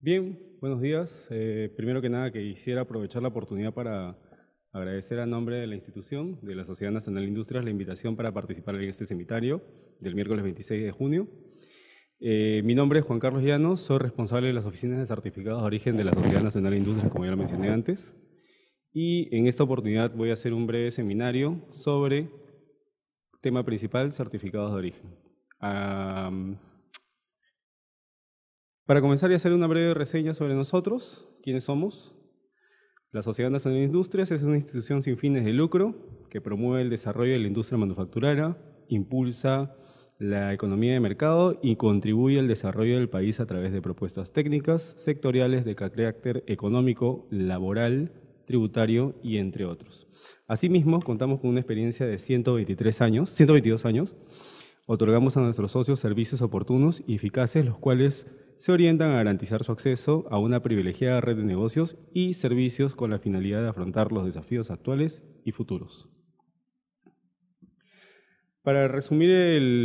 Bien, buenos días. Eh, primero que nada, que quisiera aprovechar la oportunidad para agradecer a nombre de la institución, de la Sociedad Nacional de Industrias, la invitación para participar en este seminario del miércoles 26 de junio. Eh, mi nombre es Juan Carlos Llanos, soy responsable de las oficinas de certificados de origen de la Sociedad Nacional de Industrias, como ya lo mencioné antes. Y en esta oportunidad voy a hacer un breve seminario sobre tema principal, certificados de origen. Para comenzar y hacer una breve reseña sobre nosotros, quiénes somos. La Sociedad Nacional de Industrias es una institución sin fines de lucro que promueve el desarrollo de la industria manufacturera, impulsa la economía de mercado y contribuye al desarrollo del país a través de propuestas técnicas, sectoriales de carácter económico, laboral, tributario y entre otros. Asimismo, contamos con una experiencia de 123 años, 122 años. Otorgamos a nuestros socios servicios oportunos y eficaces, los cuales se orientan a garantizar su acceso a una privilegiada red de negocios y servicios con la finalidad de afrontar los desafíos actuales y futuros. Para resumir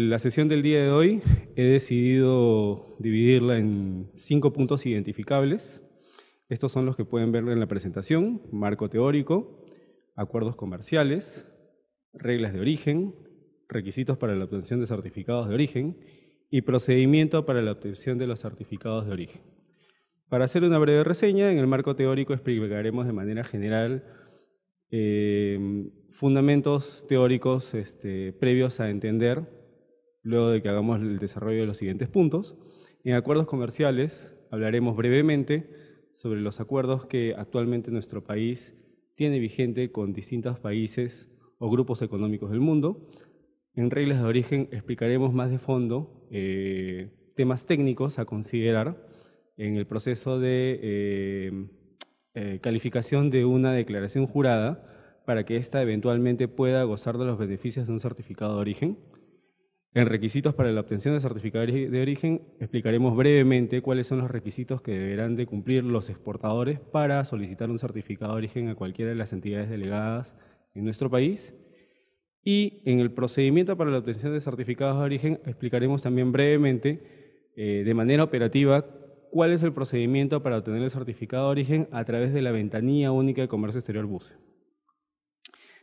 la sesión del día de hoy, he decidido dividirla en cinco puntos identificables. Estos son los que pueden ver en la presentación, marco teórico, acuerdos comerciales, reglas de origen, requisitos para la obtención de certificados de origen y procedimiento para la obtención de los certificados de origen. Para hacer una breve reseña, en el marco teórico explicaremos de manera general eh, fundamentos teóricos este, previos a entender, luego de que hagamos el desarrollo de los siguientes puntos. En acuerdos comerciales hablaremos brevemente sobre los acuerdos que actualmente nuestro país tiene vigente con distintos países o grupos económicos del mundo, en reglas de origen explicaremos más de fondo eh, temas técnicos a considerar en el proceso de eh, eh, calificación de una declaración jurada para que ésta eventualmente pueda gozar de los beneficios de un certificado de origen. En requisitos para la obtención de certificados de origen, explicaremos brevemente cuáles son los requisitos que deberán de cumplir los exportadores para solicitar un certificado de origen a cualquiera de las entidades delegadas en nuestro país y en el procedimiento para la obtención de certificados de origen explicaremos también brevemente, eh, de manera operativa, cuál es el procedimiento para obtener el certificado de origen a través de la ventanilla única de comercio exterior BUSE.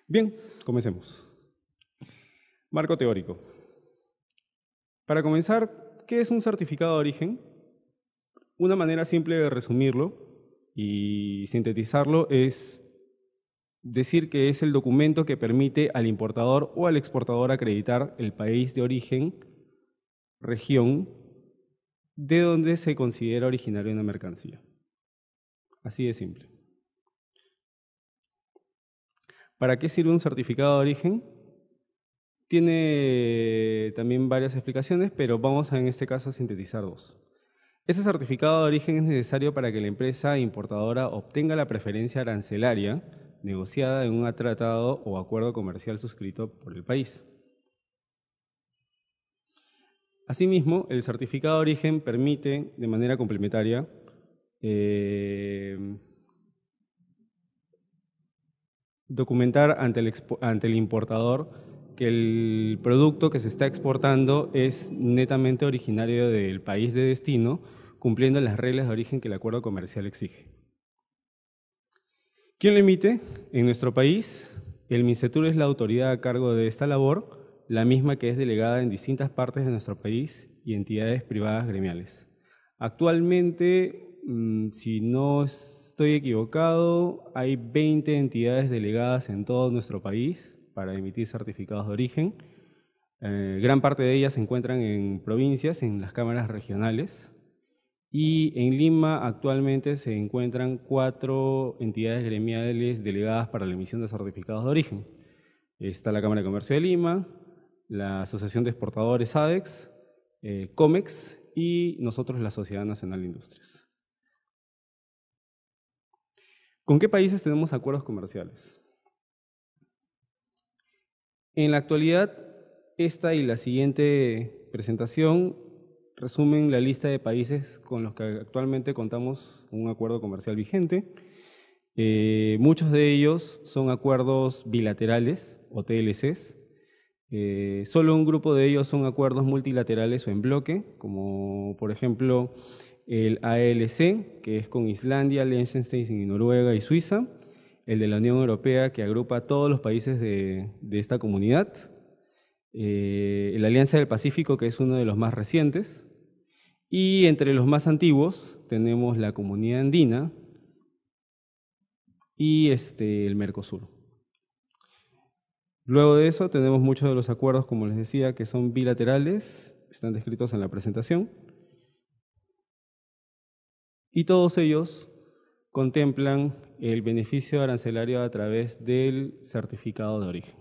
Bien, comencemos. Marco teórico. Para comenzar, ¿qué es un certificado de origen? Una manera simple de resumirlo y sintetizarlo es decir que es el documento que permite al importador o al exportador acreditar el país de origen, región, de donde se considera originario una mercancía. Así de simple. ¿Para qué sirve un certificado de origen? Tiene también varias explicaciones, pero vamos a en este caso a sintetizar dos. Ese certificado de origen es necesario para que la empresa importadora obtenga la preferencia arancelaria negociada en un tratado o acuerdo comercial suscrito por el país. Asimismo, el certificado de origen permite, de manera complementaria, eh, documentar ante el importador que el producto que se está exportando es netamente originario del país de destino, cumpliendo las reglas de origen que el acuerdo comercial exige. ¿Quién lo emite? En nuestro país, el MINCETUR es la autoridad a cargo de esta labor, la misma que es delegada en distintas partes de nuestro país y entidades privadas gremiales. Actualmente, mm, si no estoy equivocado, hay 20 entidades delegadas en todo nuestro país para emitir certificados de origen. Eh, gran parte de ellas se encuentran en provincias, en las cámaras regionales. Y en Lima actualmente se encuentran cuatro entidades gremiales delegadas para la emisión de certificados de origen. Está la Cámara de Comercio de Lima, la Asociación de Exportadores ADEX, eh, COMEX y nosotros la Sociedad Nacional de Industrias. ¿Con qué países tenemos acuerdos comerciales? En la actualidad, esta y la siguiente presentación resumen la lista de países con los que actualmente contamos un acuerdo comercial vigente. Eh, muchos de ellos son acuerdos bilaterales o TLCs. Eh, solo un grupo de ellos son acuerdos multilaterales o en bloque, como por ejemplo el ALC, que es con Islandia, Liechtenstein, Noruega y Suiza, el de la Unión Europea, que agrupa a todos los países de, esta comunidad, eh, el la Alianza del Pacífico, que es uno de los más recientes, y entre los más antiguos tenemos la comunidad andina y este, el Mercosur. Luego de eso tenemos muchos de los acuerdos, como les decía, que son bilaterales, están descritos en la presentación. Y todos ellos contemplan el beneficio arancelario a través del certificado de origen.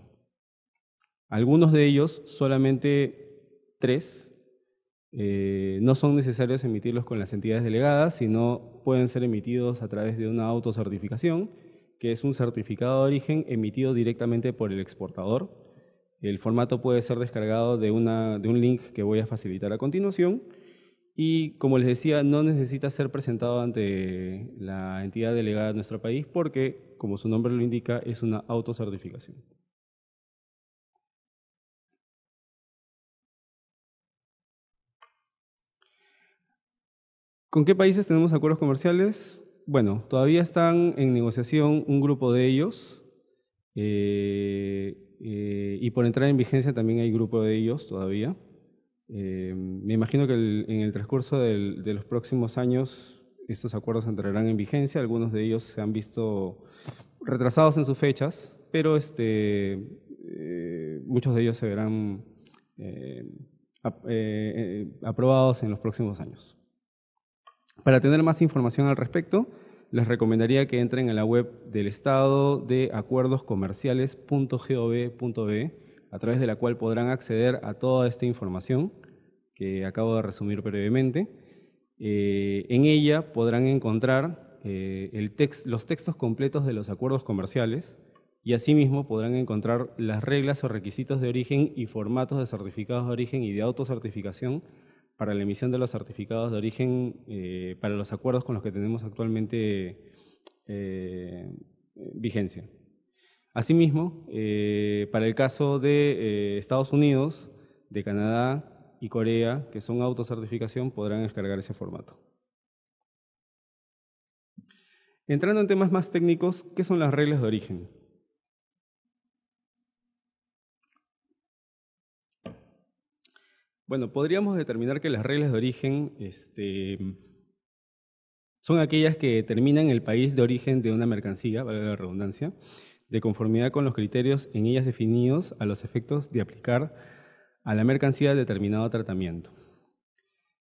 Algunos de ellos, solamente tres, eh, no son necesarios emitirlos con las entidades delegadas, sino pueden ser emitidos a través de una autocertificación, que es un certificado de origen emitido directamente por el exportador. El formato puede ser descargado de, de un link que voy a facilitar a continuación. Y como les decía, no necesita ser presentado ante la entidad delegada de nuestro país porque, como su nombre lo indica, es una autocertificación. ¿Con qué países tenemos acuerdos comerciales? Bueno, todavía están en negociación un grupo de ellos eh, eh, y por entrar en vigencia también hay grupo de ellos todavía. Eh, me imagino que en el transcurso de los próximos años estos acuerdos entrarán en vigencia, algunos de ellos se han visto retrasados en sus fechas, pero este, muchos de ellos se verán aprobados en los próximos años. Para tener más información al respecto, les recomendaría que entren a la web del Estado de Acuerdos acuerdoscomerciales.gov.be, a través de la cual podrán acceder a toda esta información que acabo de resumir brevemente. Eh, en ella podrán encontrar eh, los textos completos de los acuerdos comerciales y asimismo podrán encontrar las reglas o requisitos de origen y formatos de certificados de origen y de autocertificación para la emisión de los certificados de origen eh, para los acuerdos con los que tenemos actualmente eh, eh, vigencia. Asimismo, para el caso de Estados Unidos, de Canadá y Corea, que son autocertificación, podrán descargar ese formato. Entrando en temas más técnicos, ¿qué son las reglas de origen? Bueno, podríamos determinar que las reglas de origen este, son aquellas que determinan el país de origen de una mercancía, valga la redundancia, de conformidad con los criterios en ellas definidos a los efectos de aplicar a la mercancía determinado tratamiento.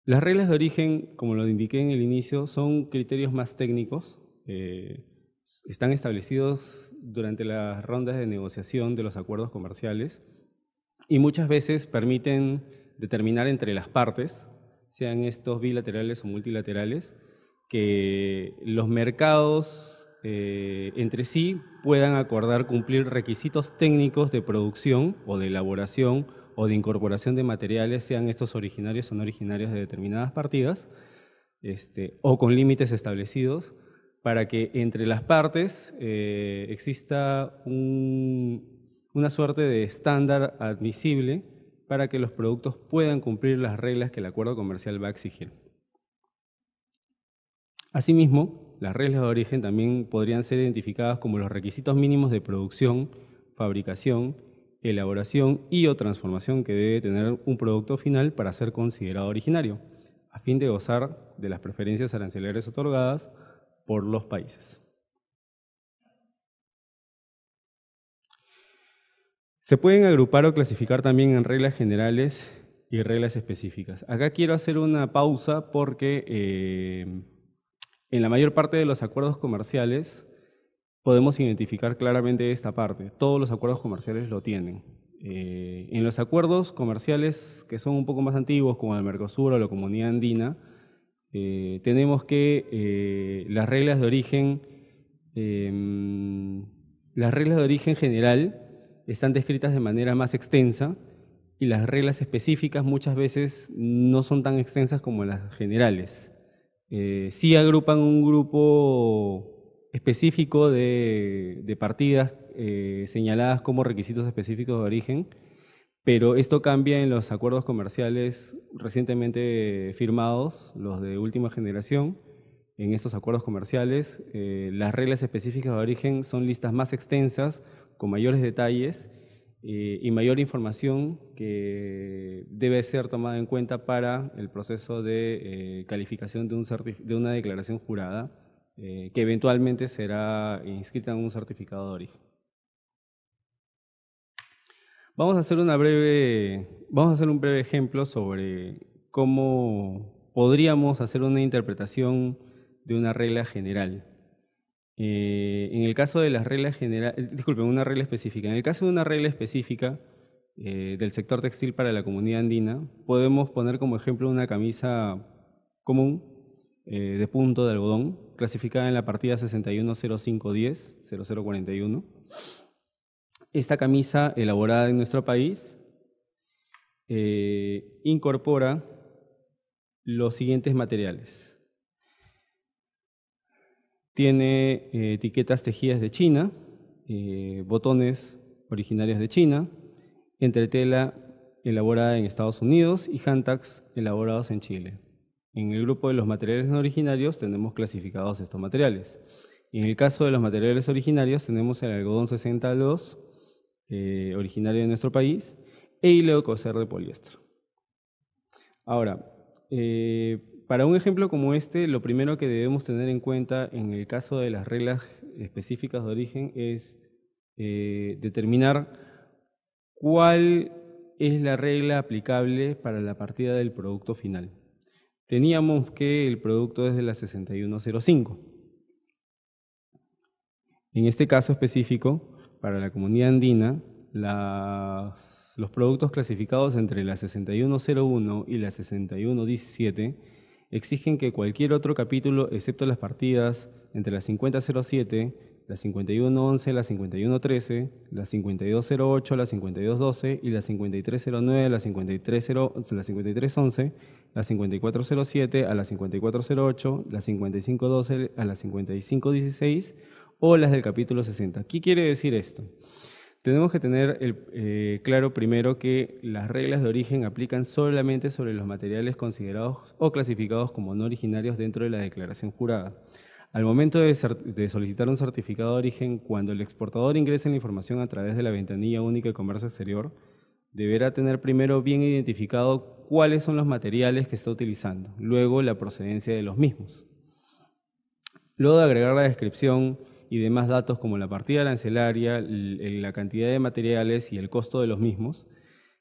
Las reglas de origen, como lo indiqué en el inicio, son criterios más técnicos. Eh, están establecidos durante las rondas de negociación de los acuerdos comerciales y muchas veces permiten determinar entre las partes, sean estos bilaterales o multilaterales, que los mercados eh, entre sí puedan acordar cumplir requisitos técnicos de producción o de elaboración o de incorporación de materiales, sean estos originarios o no originarios de determinadas partidas, este, o con límites establecidos, para que entre las partes eh, exista una suerte de estándar admisible para que los productos puedan cumplir las reglas que el acuerdo comercial va a exigir. Asimismo, las reglas de origen también podrían ser identificadas como los requisitos mínimos de producción, fabricación, elaboración y o transformación que debe tener un producto final para ser considerado originario, a fin de gozar de las preferencias arancelarias otorgadas por los países. Se pueden agrupar o clasificar también en reglas generales y reglas específicas. Acá quiero hacer una pausa porque eh, en la mayor parte de los acuerdos comerciales podemos identificar claramente esta parte. Todos los acuerdos comerciales lo tienen. Eh, en los acuerdos comerciales que son un poco más antiguos, como el Mercosur o la Comunidad Andina, eh, tenemos que las reglas de origen, em, las reglas de origen general están descritas de manera más extensa y las reglas específicas muchas veces no son tan extensas como las generales. Eh, sí agrupan un grupo específico de, partidas eh, señaladas como requisitos específicos de origen, pero esto cambia en los acuerdos comerciales recientemente firmados, los de última generación, en estos acuerdos comerciales. Eh, las reglas específicas de origen son listas más extensas, con mayores detalles eh, y mayor información que debe ser tomada en cuenta para el proceso de eh, calificación de, de, una declaración jurada, que eventualmente será inscrita en un certificado de origen. Vamos a hacer, una breve, vamos a hacer un breve ejemplo sobre cómo podríamos hacer una interpretación de una regla general. Eh, en el caso de las reglas eh, disculpen, una regla específica. En el caso de una regla específica eh, del sector textil para la comunidad andina, podemos poner como ejemplo una camisa común de punto de algodón, clasificada en la partida 610510-0041. Esta camisa, elaborada en nuestro país, incorpora los siguientes materiales tiene eh, etiquetas tejidas de China, eh, botones originarios de China, entretela elaborada en Estados Unidos y handtags elaborados en Chile. En el grupo de los materiales no originarios tenemos clasificados estos materiales. en el caso de los materiales originarios tenemos el algodón 62, eh, originario de nuestro país, e hilo de coser de poliéster. Ahora, eh, para un ejemplo como este, lo primero que debemos tener en cuenta en el caso de las reglas específicas de origen es eh, determinar cuál es la regla aplicable para la partida del producto final. Teníamos que el producto es de la 6105. En este caso específico, para la comunidad andina, los productos clasificados entre la 6101 y la 6117 exigen que cualquier otro capítulo, excepto las partidas entre las 5007, la 5111, la 5113, la 5208, la 5212 y la 5309, las 5311, la 5407 a la 5408, la 5512 a la 5516 o las del capítulo 60. ¿Qué quiere decir esto? Tenemos que tener eh, claro primero que las reglas de origen aplican solamente sobre los materiales considerados o clasificados como no originarios dentro de la declaración jurada. Al momento de, de, solicitar un certificado de origen, cuando el exportador ingrese la información a través de la ventanilla única de comercio exterior, deberá tener primero bien identificado cuáles son los materiales que está utilizando, luego la procedencia de los mismos. Luego de agregar la descripción, y demás datos como la partida arancelaria, la cantidad de materiales y el costo de los mismos,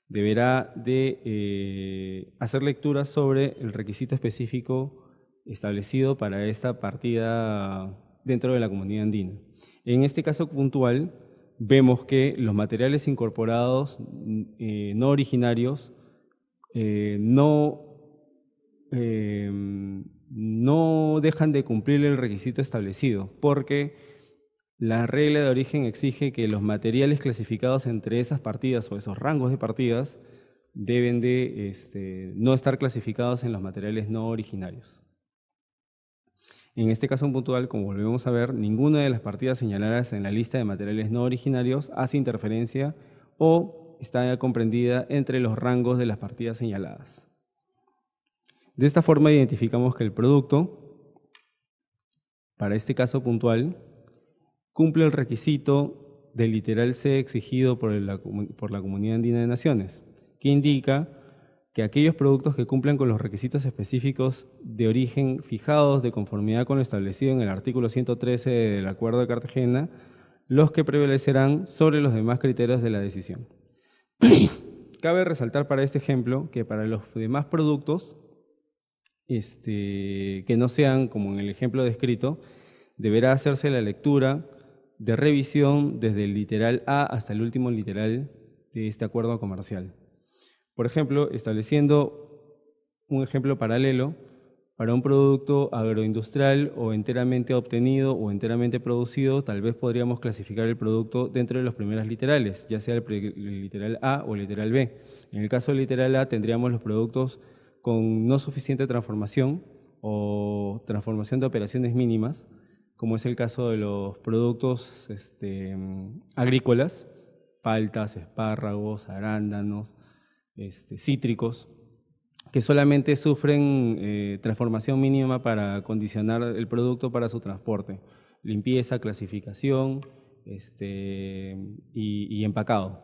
deberá de eh, hacer lecturas sobre el requisito específico establecido para esta partida dentro de la comunidad andina. En este caso puntual, vemos que los materiales incorporados eh, no originarios eh, no, no dejan de cumplir el requisito establecido, porque la regla de origen exige que los materiales clasificados entre esas partidas o esos rangos de partidas deben de este, no estar clasificados en los materiales no originarios. En este caso puntual, como volvemos a ver, ninguna de las partidas señaladas en la lista de materiales no originarios hace interferencia o está comprendida entre los rangos de las partidas señaladas. De esta forma identificamos que el producto, para este caso puntual, cumple el requisito del literal C exigido por la, por la Comunidad Andina de Naciones, que indica que aquellos productos que cumplan con los requisitos específicos de origen fijados de conformidad con lo establecido en el artículo 113 del Acuerdo de Cartagena, los que prevalecerán sobre los demás criterios de la decisión. Cabe resaltar para este ejemplo que para los demás productos este, que no sean, como en el ejemplo descrito, deberá hacerse la lectura de revisión desde el literal A hasta el último literal de este acuerdo comercial. Por ejemplo, estableciendo un ejemplo paralelo para un producto agroindustrial o enteramente obtenido o enteramente producido, tal vez podríamos clasificar el producto dentro de los primeros literales, ya sea el literal A o el literal B. En el caso del literal A tendríamos los productos con no suficiente transformación o transformación de operaciones mínimas, como es el caso de los productos este, mm, agrícolas, paltas, espárragos, arándanos, este, cítricos, que solamente sufren eh, transformación mínima para condicionar el producto para su transporte, limpieza, clasificación este, y, empacado.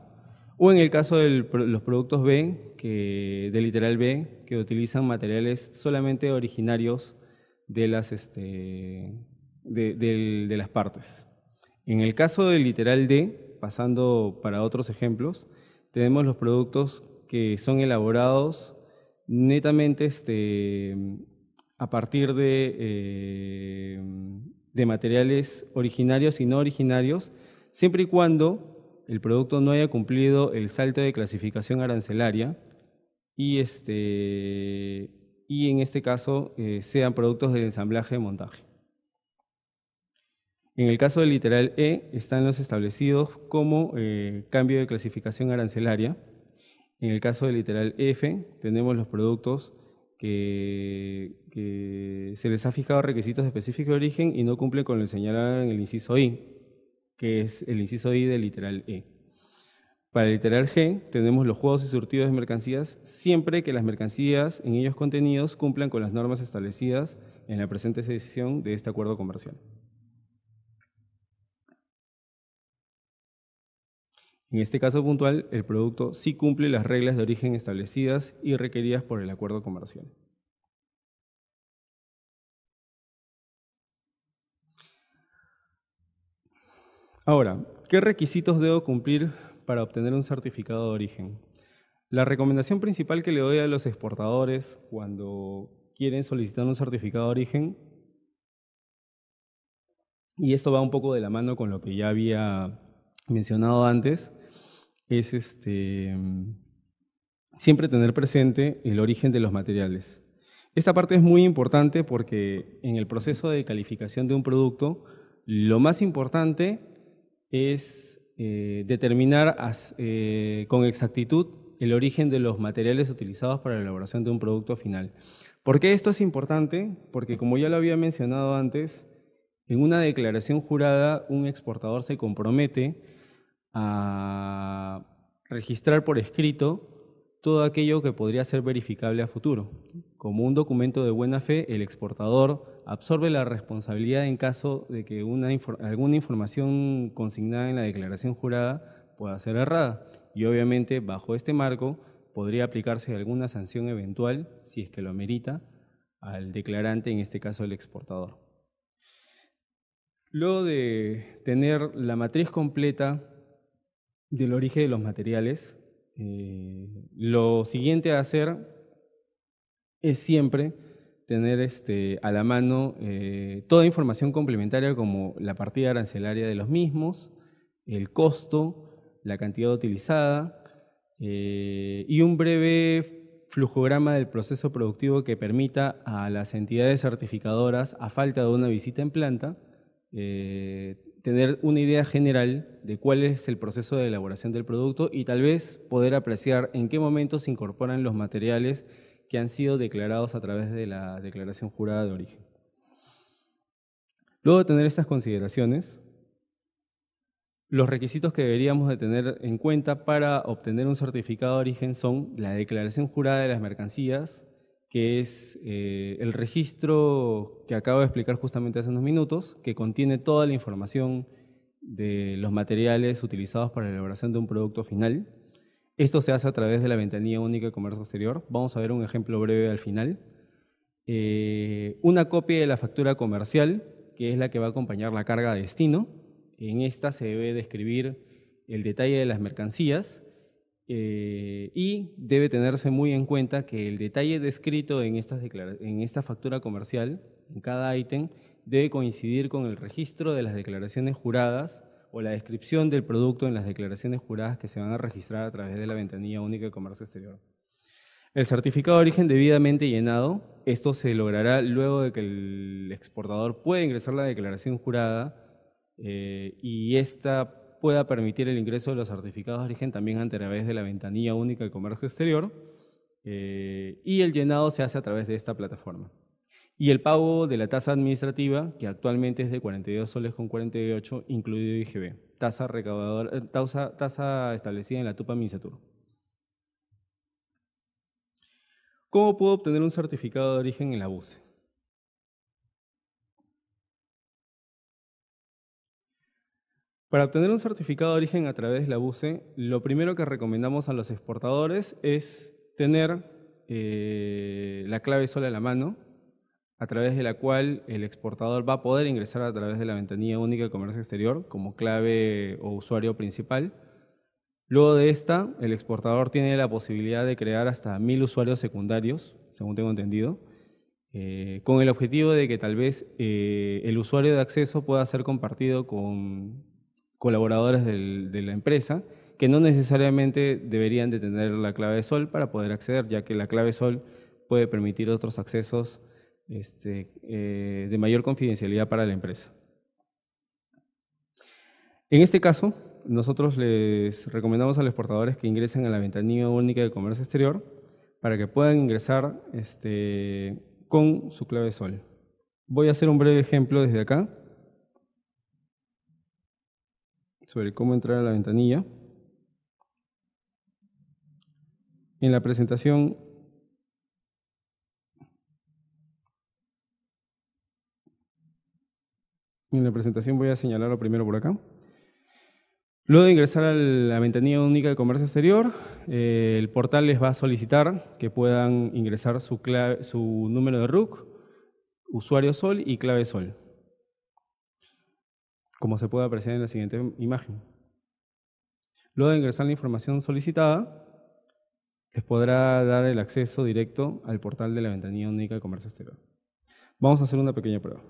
O en el caso de los productos B, que, de literal B, que utilizan materiales solamente originarios de las, este, de, las partes. En el caso del literal D, pasando para otros ejemplos, tenemos los productos que son elaborados netamente este, a partir de, eh, de materiales originarios y no originarios, siempre y cuando el producto no haya cumplido el salto de clasificación arancelaria y, este, y en este caso eh, sean productos del ensamblaje de montaje. En el caso del literal E, están los establecidos como eh, cambio de clasificación arancelaria. En el caso del literal F, tenemos los productos que, se les ha fijado requisitos específicos de origen y no cumplen con lo señalado en el inciso I, que es el inciso I del literal E. Para el literal G tenemos los juegos y surtidos de mercancías siempre que las mercancías en ellos contenidos cumplan con las normas establecidas en la presente sesión de este acuerdo comercial. En este caso puntual, el producto sí cumple las reglas de origen establecidas y requeridas por el acuerdo comercial. Ahora, ¿qué requisitos debo cumplir para obtener un certificado de origen? La recomendación principal que le doy a los exportadores cuando quieren solicitar un certificado de origen, y esto va un poco de la mano con lo que ya había mencionado antes, es este, siempre tener presente el origen de los materiales. Esta parte es muy importante porque en el proceso de calificación de un producto, lo más importante es eh, determinar eh, con exactitud el origen de los materiales utilizados para la elaboración de un producto final. ¿Por qué esto es importante? Porque como ya lo había mencionado antes, en una declaración jurada un exportador se compromete a registrar por escrito todo aquello que podría ser verificable a futuro. Como un documento de buena fe, el exportador absorbe la responsabilidad en caso de que alguna información consignada en la declaración jurada pueda ser errada. Y obviamente, bajo este marco, podría aplicarse alguna sanción eventual, si es que lo amerita, al declarante, en este caso el exportador. Luego de tener la matriz completa del origen de los materiales, eh, lo siguiente a hacer es siempre tener este, a la mano eh, toda información complementaria como la partida arancelaria de los mismos, el costo, la cantidad utilizada eh, y un breve flujograma del proceso productivo que permita a las entidades certificadoras, a falta de una visita en planta, tener una idea general de cuál es el proceso de elaboración del producto y tal vez poder apreciar en qué momento se incorporan los materiales que han sido declarados a través de la declaración jurada de origen. Luego de tener estas consideraciones, los requisitos que deberíamos de tener en cuenta para obtener un certificado de origen son la declaración jurada de las mercancías, que es eh, el registro que acabo de explicar justamente hace unos minutos, que contiene toda la información de los materiales utilizados para la elaboración de un producto final. Esto se hace a través de la ventanilla única de comercio exterior. Vamos a ver un ejemplo breve al final. Eh, una copia de la factura comercial, que es la que va a acompañar la carga de destino. En esta se debe describir el detalle de las mercancías, eh, y debe tenerse muy en cuenta que el detalle descrito en, estas en esta factura comercial, en cada ítem, debe coincidir con el registro de las declaraciones juradas o la descripción del producto en las declaraciones juradas que se van a registrar a través de la ventanilla única de comercio exterior. El certificado de origen debidamente llenado, esto se logrará luego de que el exportador pueda ingresar la declaración jurada eh, y esta pueda permitir el ingreso de los certificados de origen también a través de la ventanilla única de comercio exterior eh, y el llenado se hace a través de esta plataforma. Y el pago de la tasa administrativa, que actualmente es de 42 soles con 48, incluido IGB, tasa, eh, tasa, tasa establecida en la TUPA Minsatur. ¿Cómo puedo obtener un certificado de origen en la Buse Para obtener un certificado de origen a través de la BUCE, lo primero que recomendamos a los exportadores es tener eh, la clave sola a la mano, a través de la cual el exportador va a poder ingresar a través de la ventanilla única de comercio exterior como clave o usuario principal. Luego de esta, el exportador tiene la posibilidad de crear hasta mil usuarios secundarios, según tengo entendido, eh, con el objetivo de que tal vez eh, el usuario de acceso pueda ser compartido con colaboradores de la empresa que no necesariamente deberían de tener la clave sol para poder acceder, ya que la clave sol puede permitir otros accesos este, eh, de mayor confidencialidad para la empresa. En este caso, nosotros les recomendamos a los portadores que ingresen a la ventanilla única de comercio exterior para que puedan ingresar este, con su clave sol. Voy a hacer un breve ejemplo desde acá sobre cómo entrar a la ventanilla. En la presentación En la presentación voy a señalar lo primero por acá. Luego de ingresar a la ventanilla única de comercio exterior, eh, el portal les va a solicitar que puedan ingresar su, clave, su número de RUC, usuario SOL y clave SOL como se puede apreciar en la siguiente imagen. Luego de ingresar la información solicitada, les podrá dar el acceso directo al portal de la ventanilla única de comercio exterior. Vamos a hacer una pequeña prueba.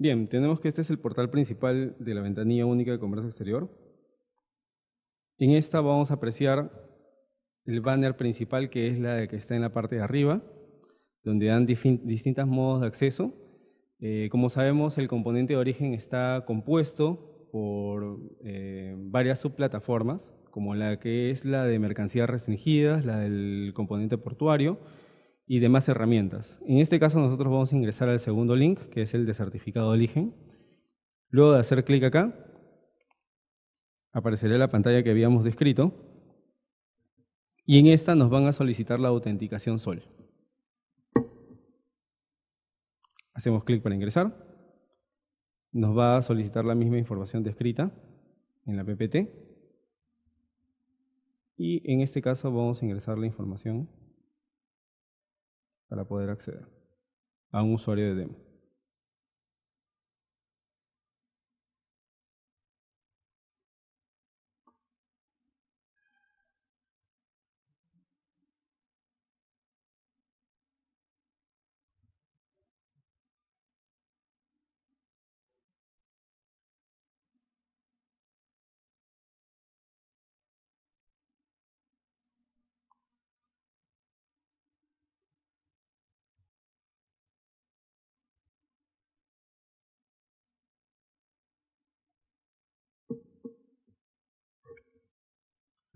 Bien, tenemos que este es el portal principal de la ventanilla única de comercio exterior. En esta vamos a apreciar el banner principal que es la que está en la parte de arriba, donde dan distintos modos de acceso. Eh, como sabemos, el componente de origen está compuesto por eh, varias subplataformas, como la que es la de mercancías restringidas, la del componente portuario, y demás herramientas. En este caso nosotros vamos a ingresar al segundo link, que es el de certificado de origen. Luego de hacer clic acá, aparecerá la pantalla que habíamos descrito y en esta nos van a solicitar la autenticación SOL. Hacemos clic para ingresar. Nos va a solicitar la misma información descrita en la PPT. Y en este caso vamos a ingresar la información para poder acceder a un usuario de demo.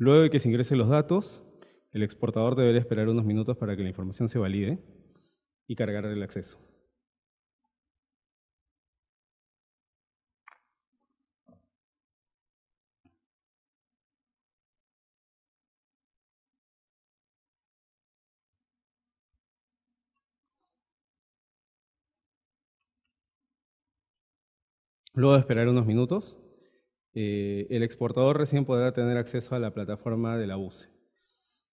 Luego de que se ingresen los datos, el exportador deberá esperar unos minutos para que la información se valide y cargar el acceso. Luego de esperar unos minutos, eh, el exportador recién podrá tener acceso a la plataforma de la UCE.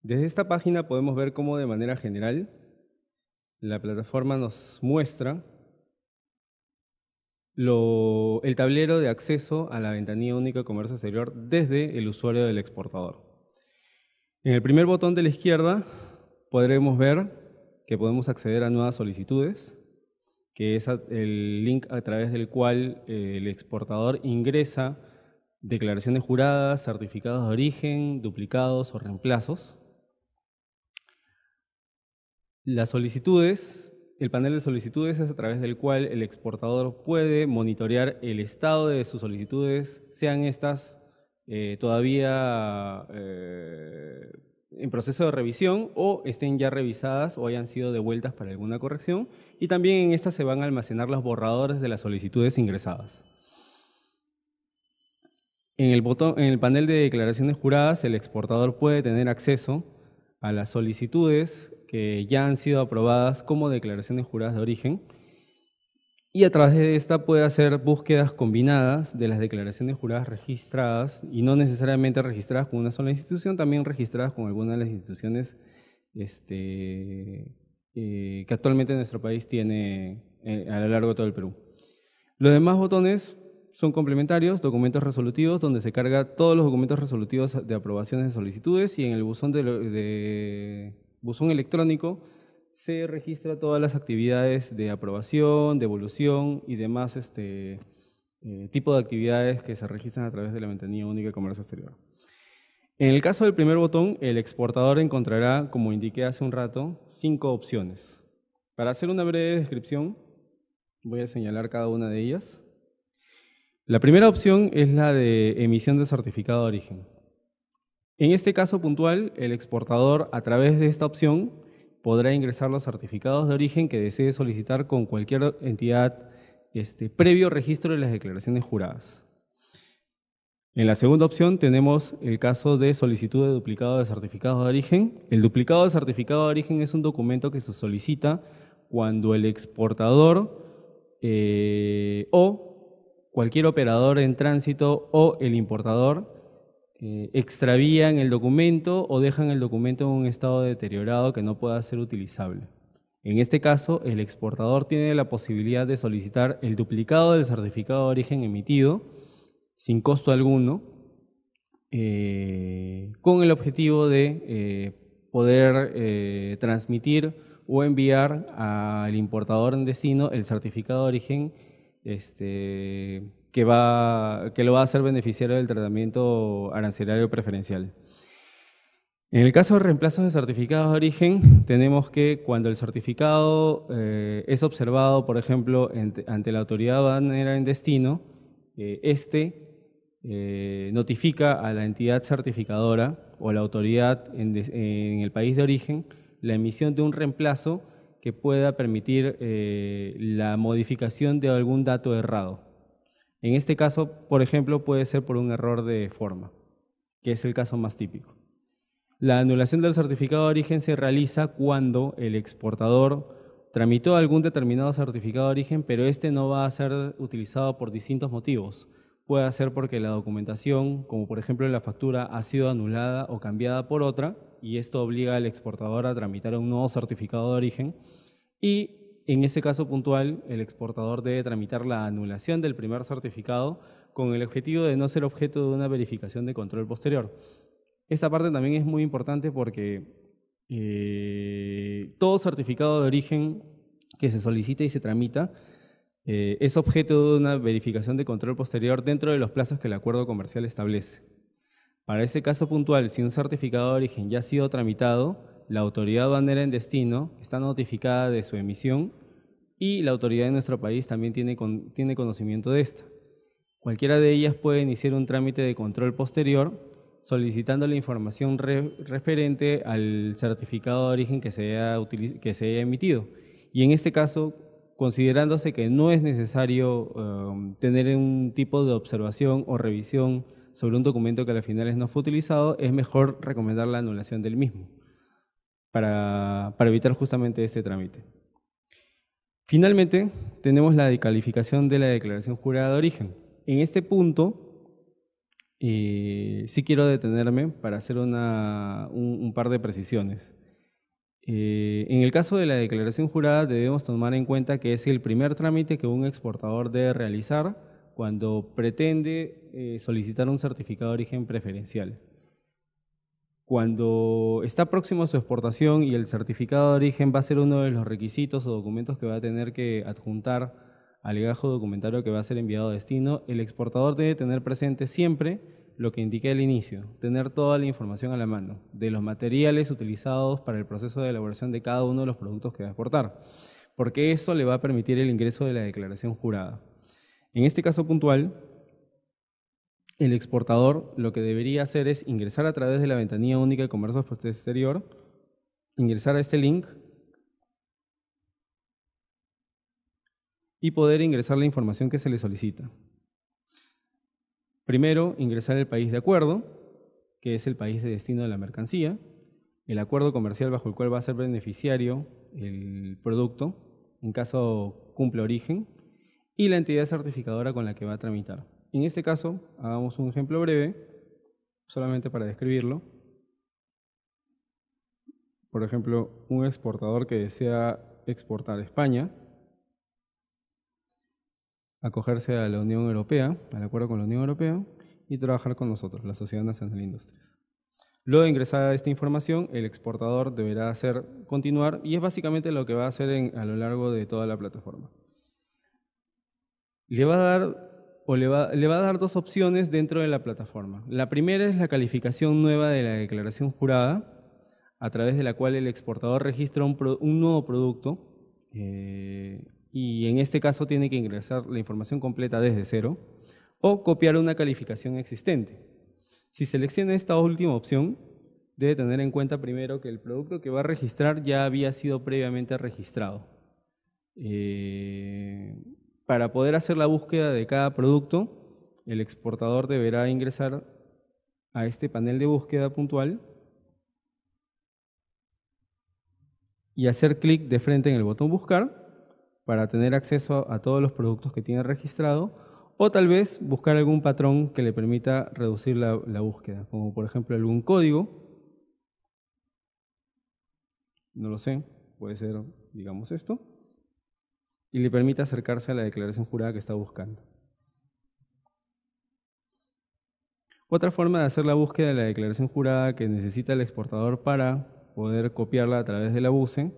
Desde esta página podemos ver cómo de manera general la plataforma nos muestra el tablero de acceso a la ventanilla única de comercio exterior desde el usuario del exportador. En el primer botón de la izquierda podremos ver que podemos acceder a nuevas solicitudes, que es el link a través del cual eh, el exportador ingresa declaraciones juradas, certificados de origen, duplicados o reemplazos. Las solicitudes, el panel de solicitudes es a través del cual el exportador puede monitorear el estado de sus solicitudes, sean estas eh, todavía eh, en proceso de revisión o estén ya revisadas o hayan sido devueltas para alguna corrección. Y también en estas se van a almacenar los borradores de las solicitudes ingresadas. En el, botón, en el panel de declaraciones juradas, el exportador puede tener acceso a las solicitudes que ya han sido aprobadas como declaraciones juradas de origen y a través de esta puede hacer búsquedas combinadas de las declaraciones juradas registradas y no necesariamente registradas con una sola institución, también registradas con alguna de las instituciones este, eh, que actualmente nuestro país tiene eh, a lo largo de todo el Perú. Los demás botones son complementarios, documentos resolutivos, donde se carga todos los documentos resolutivos de aprobaciones de solicitudes y en el buzón, de, buzón electrónico se registra todas las actividades de aprobación, devolución y demás este, eh, tipo de actividades que se registran a través de la ventanilla única de comercio exterior. En el caso del primer botón, el exportador encontrará, como indiqué hace un rato, cinco opciones. Para hacer una breve descripción, voy a señalar cada una de ellas. La primera opción es la de emisión de certificado de origen. En este caso puntual, el exportador a través de esta opción podrá ingresar los certificados de origen que desee solicitar con cualquier entidad este, previo registro de las declaraciones juradas. En la segunda opción tenemos el caso de solicitud de duplicado de certificado de origen. El duplicado de certificado de origen es un documento que se solicita cuando el exportador eh, o cualquier operador en tránsito o el importador eh, extravían el documento o dejan el documento en un estado deteriorado que no pueda ser utilizable. En este caso, el exportador tiene la posibilidad de solicitar el duplicado del certificado de origen emitido sin costo alguno, eh, con el objetivo de eh, poder transmitir o enviar al importador en destino el certificado de origen este, que, lo va a hacer beneficiario del tratamiento arancelario preferencial. En el caso de reemplazos de certificados de origen, tenemos que cuando el certificado eh, es observado, por ejemplo, ante, la autoridad aduanera en destino, eh, este eh, notifica a la entidad certificadora o a la autoridad en el país de origen la emisión de un reemplazo que pueda permitir eh, la modificación de algún dato errado. En este caso, por ejemplo, puede ser por un error de forma, que es el caso más típico. La anulación del certificado de origen se realiza cuando el exportador tramitó algún determinado certificado de origen, pero este no va a ser utilizado por distintos motivos. Puede ser porque la documentación, como por ejemplo la factura, ha sido anulada o cambiada por otra, y esto obliga al exportador a tramitar un nuevo certificado de origen y en ese caso puntual el exportador debe tramitar la anulación del primer certificado con el objetivo de no ser objeto de una verificación de control posterior. Esta parte también es muy importante porque eh, todo certificado de origen que se solicita y se tramita eh, es objeto de una verificación de control posterior dentro de los plazos que el acuerdo comercial establece. Para ese caso puntual, si un certificado de origen ya ha sido tramitado, la autoridad aduanera en destino está notificada de su emisión y la autoridad de nuestro país también tiene, tiene conocimiento de esta. Cualquiera de ellas puede iniciar un trámite de control posterior solicitando la información referente al certificado de origen que se, haya que se emitido. Y en este caso, considerándose que no es necesario eh, tener un tipo de observación o revisión sobre un documento que a final finales no fue utilizado, es mejor recomendar la anulación del mismo para, evitar justamente este trámite. Finalmente, tenemos la decalificación de la declaración jurada de origen. En este punto, eh, sí quiero detenerme para hacer un, par de precisiones. Eh, en el caso de la declaración jurada debemos tomar en cuenta que es el primer trámite que un exportador debe realizar cuando pretende eh, solicitar un certificado de origen preferencial. Cuando está próximo a su exportación y el certificado de origen va a ser uno de los requisitos o documentos que va a tener que adjuntar al legajo documentario que va a ser enviado a destino, el exportador debe tener presente siempre lo que indiqué al inicio, tener toda la información a la mano de los materiales utilizados para el proceso de elaboración de cada uno de los productos que va a exportar, porque eso le va a permitir el ingreso de la declaración jurada. En este caso puntual, el exportador lo que debería hacer es ingresar a través de la ventanilla única de comercio exterior, ingresar a este link y poder ingresar la información que se le solicita. Primero, ingresar el país de acuerdo, que es el país de destino de la mercancía, el acuerdo comercial bajo el cual va a ser beneficiario el producto, en caso cumple origen, y la entidad certificadora con la que va a tramitar. En este caso, hagamos un ejemplo breve, solamente para describirlo. Por ejemplo, un exportador que desea exportar a España, acogerse a la Unión Europea, al acuerdo con la Unión Europea, y trabajar con nosotros, la Sociedad Nacional de Industrias. Luego de ingresar esta información, el exportador deberá hacer continuar y es básicamente lo que va a hacer a lo largo de toda la plataforma le va a dar o le va, a dar dos opciones dentro de la plataforma. La primera es la calificación nueva de la declaración jurada, a través de la cual el exportador registra un, nuevo producto eh, y en este caso tiene que ingresar la información completa desde cero o copiar una calificación existente. Si selecciona esta última opción, debe tener en cuenta primero que el producto que va a registrar ya había sido previamente registrado. Eh, para poder hacer la búsqueda de cada producto, el exportador deberá ingresar a este panel de búsqueda puntual y hacer clic de frente en el botón buscar para tener acceso a todos los productos que tiene registrado o tal vez buscar algún patrón que le permita reducir la, búsqueda, como por ejemplo algún código, no lo sé, puede ser, digamos esto, y le permite acercarse a la declaración jurada que está buscando. Otra forma de hacer la búsqueda de la declaración jurada que necesita el exportador para poder copiarla a través de la BUSE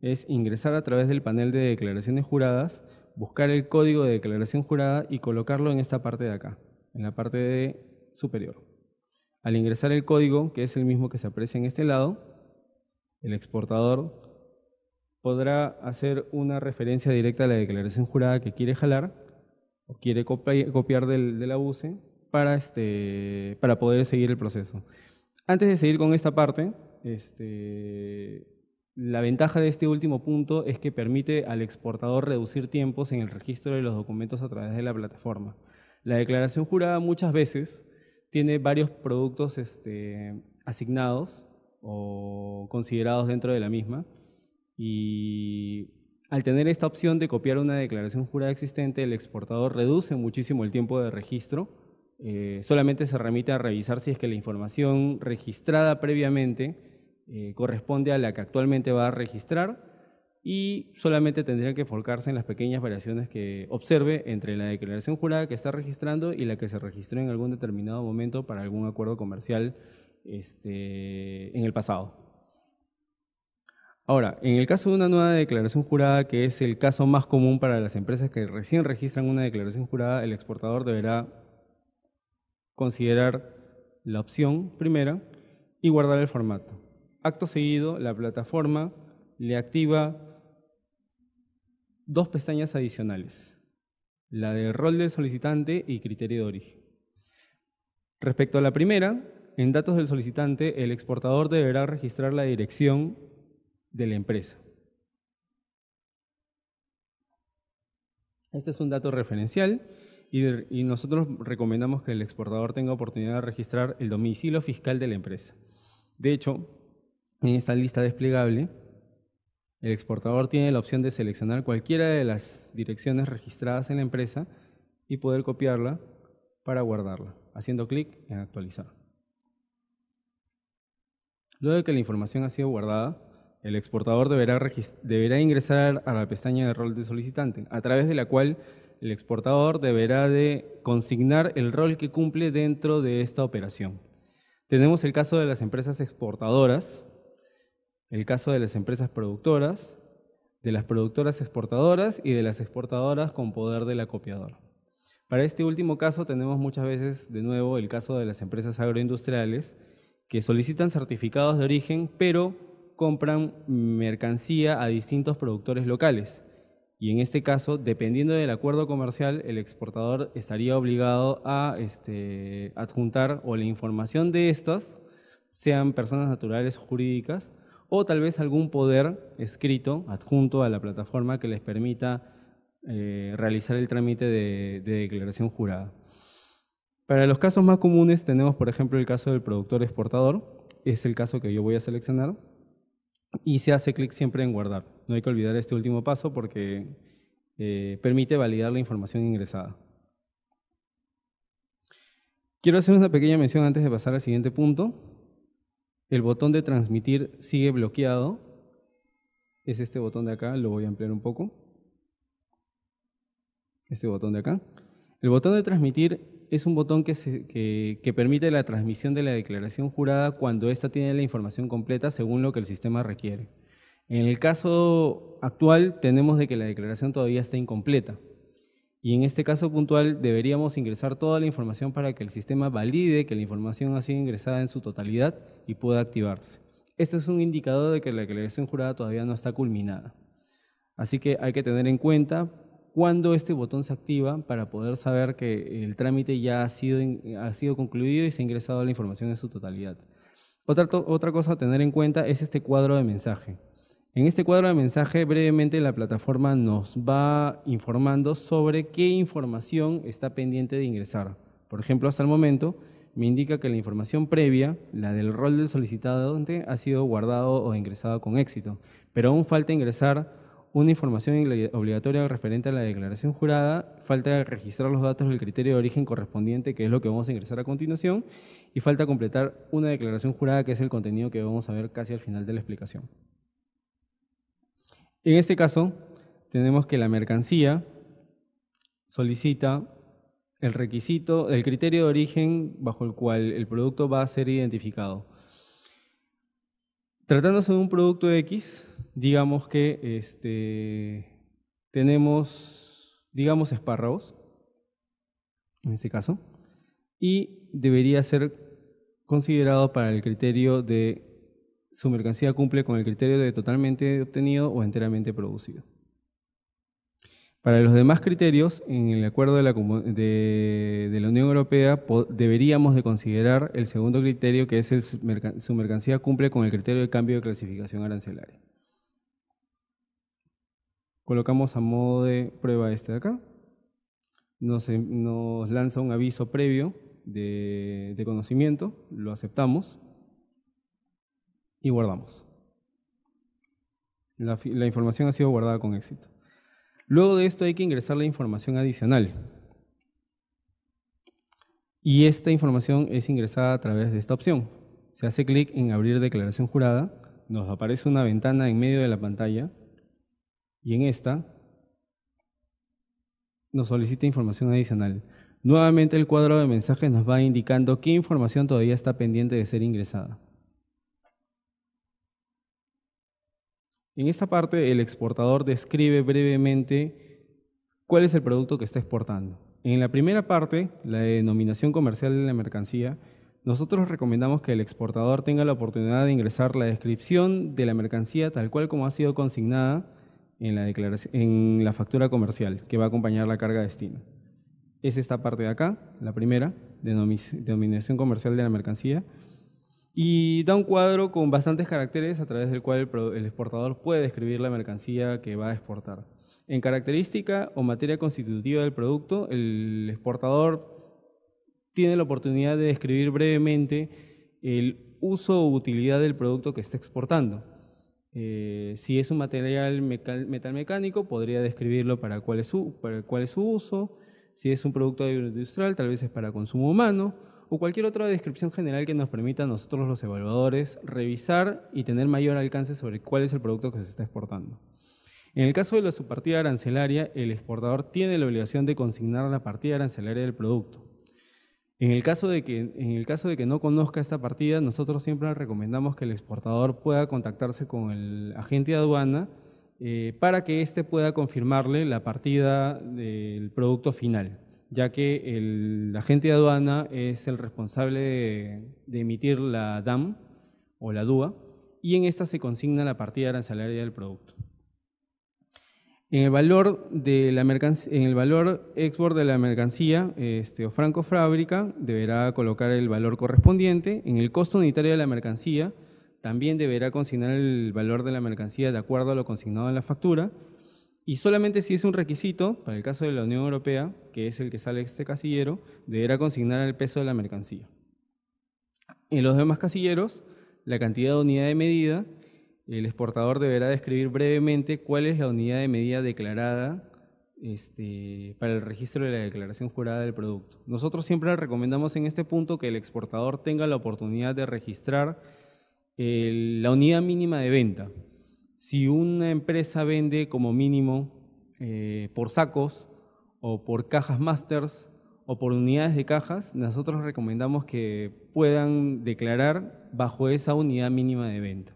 es ingresar a través del panel de declaraciones juradas, buscar el código de declaración jurada y colocarlo en esta parte de acá, en la parte de superior. Al ingresar el código, que es el mismo que se aprecia en este lado, el exportador podrá hacer una referencia directa a la declaración jurada que quiere jalar o quiere copiar del, de la e para, este, para poder seguir el proceso. Antes de seguir con esta parte, este, la ventaja de este último punto es que permite al exportador reducir tiempos en el registro de los documentos a través de la plataforma. La declaración jurada muchas veces tiene varios productos este, asignados o considerados dentro de la misma y al tener esta opción de copiar una declaración jurada existente, el exportador reduce muchísimo el tiempo de registro. Eh, solamente se remite a revisar si es que la información registrada previamente eh, corresponde a la que actualmente va a registrar y solamente tendría que enfocarse en las pequeñas variaciones que observe entre la declaración jurada que está registrando y la que se registró en algún determinado momento para algún acuerdo comercial este, en el pasado. Ahora, en el caso de una nueva declaración jurada, que es el caso más común para las empresas que recién registran una declaración jurada, el exportador deberá considerar la opción primera y guardar el formato. Acto seguido, la plataforma le activa dos pestañas adicionales, la de rol del solicitante y criterio de origen. Respecto a la primera, en datos del solicitante, el exportador deberá registrar la dirección de la empresa. Este es un dato referencial y, nosotros recomendamos que el exportador tenga oportunidad de registrar el domicilio fiscal de la empresa. De hecho, en esta lista desplegable, el exportador tiene la opción de seleccionar cualquiera de las direcciones registradas en la empresa y poder copiarla para guardarla, haciendo clic en actualizar. Luego de que la información ha sido guardada, el exportador deberá, deberá ingresar a la pestaña de rol de solicitante, a través de la cual el exportador deberá de consignar el rol que cumple dentro de esta operación. Tenemos el caso de las empresas exportadoras, el caso de las empresas productoras, de las productoras exportadoras y de las exportadoras con poder de la copiadora. Para este último caso tenemos muchas veces de nuevo el caso de las empresas agroindustriales que solicitan certificados de origen, pero compran mercancía a distintos productores locales. Y en este caso, dependiendo del acuerdo comercial, el exportador estaría obligado a este, adjuntar o la información de estas, sean personas naturales o jurídicas, o tal vez algún poder escrito adjunto a la plataforma que les permita eh, realizar el trámite de declaración jurada. Para los casos más comunes tenemos, por ejemplo, el caso del productor exportador, es el caso que yo voy a seleccionar, y se hace clic siempre en guardar. No hay que olvidar este último paso porque eh, permite validar la información ingresada. Quiero hacer una pequeña mención antes de pasar al siguiente punto. El botón de transmitir sigue bloqueado. Es este botón de acá, lo voy a ampliar un poco. Este botón de acá. El botón de transmitir es un botón que, permite la transmisión de la declaración jurada cuando ésta tiene la información completa según lo que el sistema requiere. En el caso actual tenemos de que la declaración todavía está incompleta y en este caso puntual deberíamos ingresar toda la información para que el sistema valide que la información ha sido ingresada en su totalidad y pueda activarse. Este es un indicador de que la declaración jurada todavía no está culminada. Así que hay que tener en cuenta cuando este botón se activa para poder saber que el trámite ya ha sido, ha sido concluido y se ha ingresado la información en su totalidad. Otra, otra cosa a tener en cuenta es este cuadro de mensaje. En este cuadro de mensaje, brevemente la plataforma nos va informando sobre qué información está pendiente de ingresar. Por ejemplo, hasta el momento me indica que la información previa, la del rol del solicitante, ha sido guardado o ingresado con éxito, pero aún falta ingresar una información obligatoria referente a la declaración jurada, falta registrar los datos del criterio de origen correspondiente, que es lo que vamos a ingresar a continuación, y falta completar una declaración jurada, que es el contenido que vamos a ver casi al final de la explicación. En este caso, tenemos que la mercancía solicita el requisito, el criterio de origen bajo el cual el producto va a ser identificado. Tratándose de un producto X, digamos que este, tenemos, digamos, espárragos, en este caso, y debería ser considerado para el criterio de su mercancía cumple con el criterio de totalmente obtenido o enteramente producido. Para los demás criterios, en el acuerdo de la, Unión Europea deberíamos de considerar el segundo criterio, que es el, su mercancía cumple con el criterio de cambio de clasificación arancelaria. Colocamos a modo de prueba este de acá. Nos, em, nos lanza un aviso previo de, conocimiento, lo aceptamos y guardamos. la, información ha sido guardada con éxito. Luego de esto hay que ingresar la información adicional. Y esta información es ingresada a través de esta opción. Se hace clic en abrir declaración jurada, nos aparece una ventana en medio de la pantalla y en esta nos solicita información adicional. Nuevamente el cuadro de mensajes nos va indicando qué información todavía está pendiente de ser ingresada. En esta parte el exportador describe brevemente cuál es el producto que está exportando. En la primera parte, la denominación comercial de la mercancía, nosotros recomendamos que el exportador tenga la oportunidad de ingresar la descripción de la mercancía tal cual como ha sido consignada en la, declaración, en la factura comercial que va a acompañar la carga de destino. Es esta parte de acá, la primera, denominación comercial de la mercancía, y da un cuadro con bastantes caracteres a través del cual el, exportador puede describir la mercancía que va a exportar. En característica o materia constitutiva del producto, el exportador tiene la oportunidad de describir brevemente el uso o utilidad del producto que está exportando eh, si es un material metal metalmecánico, podría describirlo para cuál, es su, para cuál es su uso. Si es un producto agroindustrial, tal vez es para consumo humano. O cualquier otra descripción general que nos permita a nosotros los evaluadores revisar y tener mayor alcance sobre cuál es el producto que se está exportando. En el caso de la subpartida arancelaria, el exportador tiene la obligación de consignar la partida arancelaria del producto. En el, caso de que, no conozca esta partida, nosotros siempre recomendamos que el exportador pueda contactarse con el agente de aduana eh, para que éste pueda confirmarle la partida del producto final, ya que el agente de aduana es el responsable de, emitir la DAM o la DUA y en esta se consigna la partida arancelaria del producto. En el valor, de la en el valor export de la mercancía este, o franco fábrica deberá colocar el valor correspondiente. En el costo unitario de la mercancía también deberá consignar el valor de la mercancía de acuerdo a lo consignado en la factura. Y solamente si es un requisito, para el caso de la Unión Europea, que es el que sale este casillero, deberá consignar el peso de la mercancía. En los demás casilleros, la cantidad de unidad de medida el exportador deberá describir brevemente cuál es la unidad de medida declarada este, para el registro de la declaración jurada del producto. Nosotros siempre recomendamos en este punto que el exportador tenga la oportunidad de registrar la unidad mínima de venta. Si una empresa vende como mínimo eh, por sacos o por cajas masters o por unidades de cajas, nosotros recomendamos que puedan declarar bajo esa unidad mínima de venta.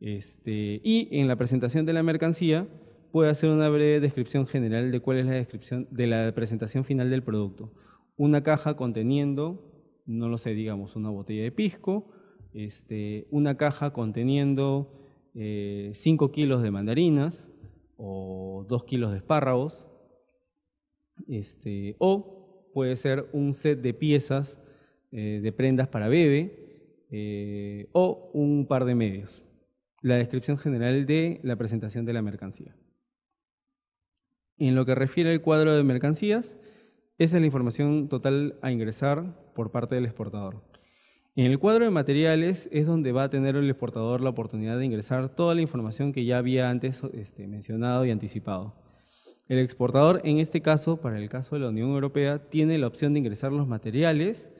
Este, y en la presentación de la mercancía puede hacer una breve descripción general de cuál es la descripción de la presentación final del producto. Una caja conteniendo, no lo sé, digamos, una botella de pisco, este, una caja conteniendo 5 eh, kilos de mandarinas o 2 kilos de espárragos, este, o puede ser un set de piezas eh, de prendas para bebé eh, o un par de medias la descripción general de la presentación de la mercancía. En lo que refiere al cuadro de mercancías, esa es la información total a ingresar por parte del exportador. En el cuadro de materiales es donde va a tener el exportador la oportunidad de ingresar toda la información que ya había antes este, mencionado y anticipado. El exportador, en este caso, para el caso de la Unión Europea, tiene la opción de ingresar los materiales,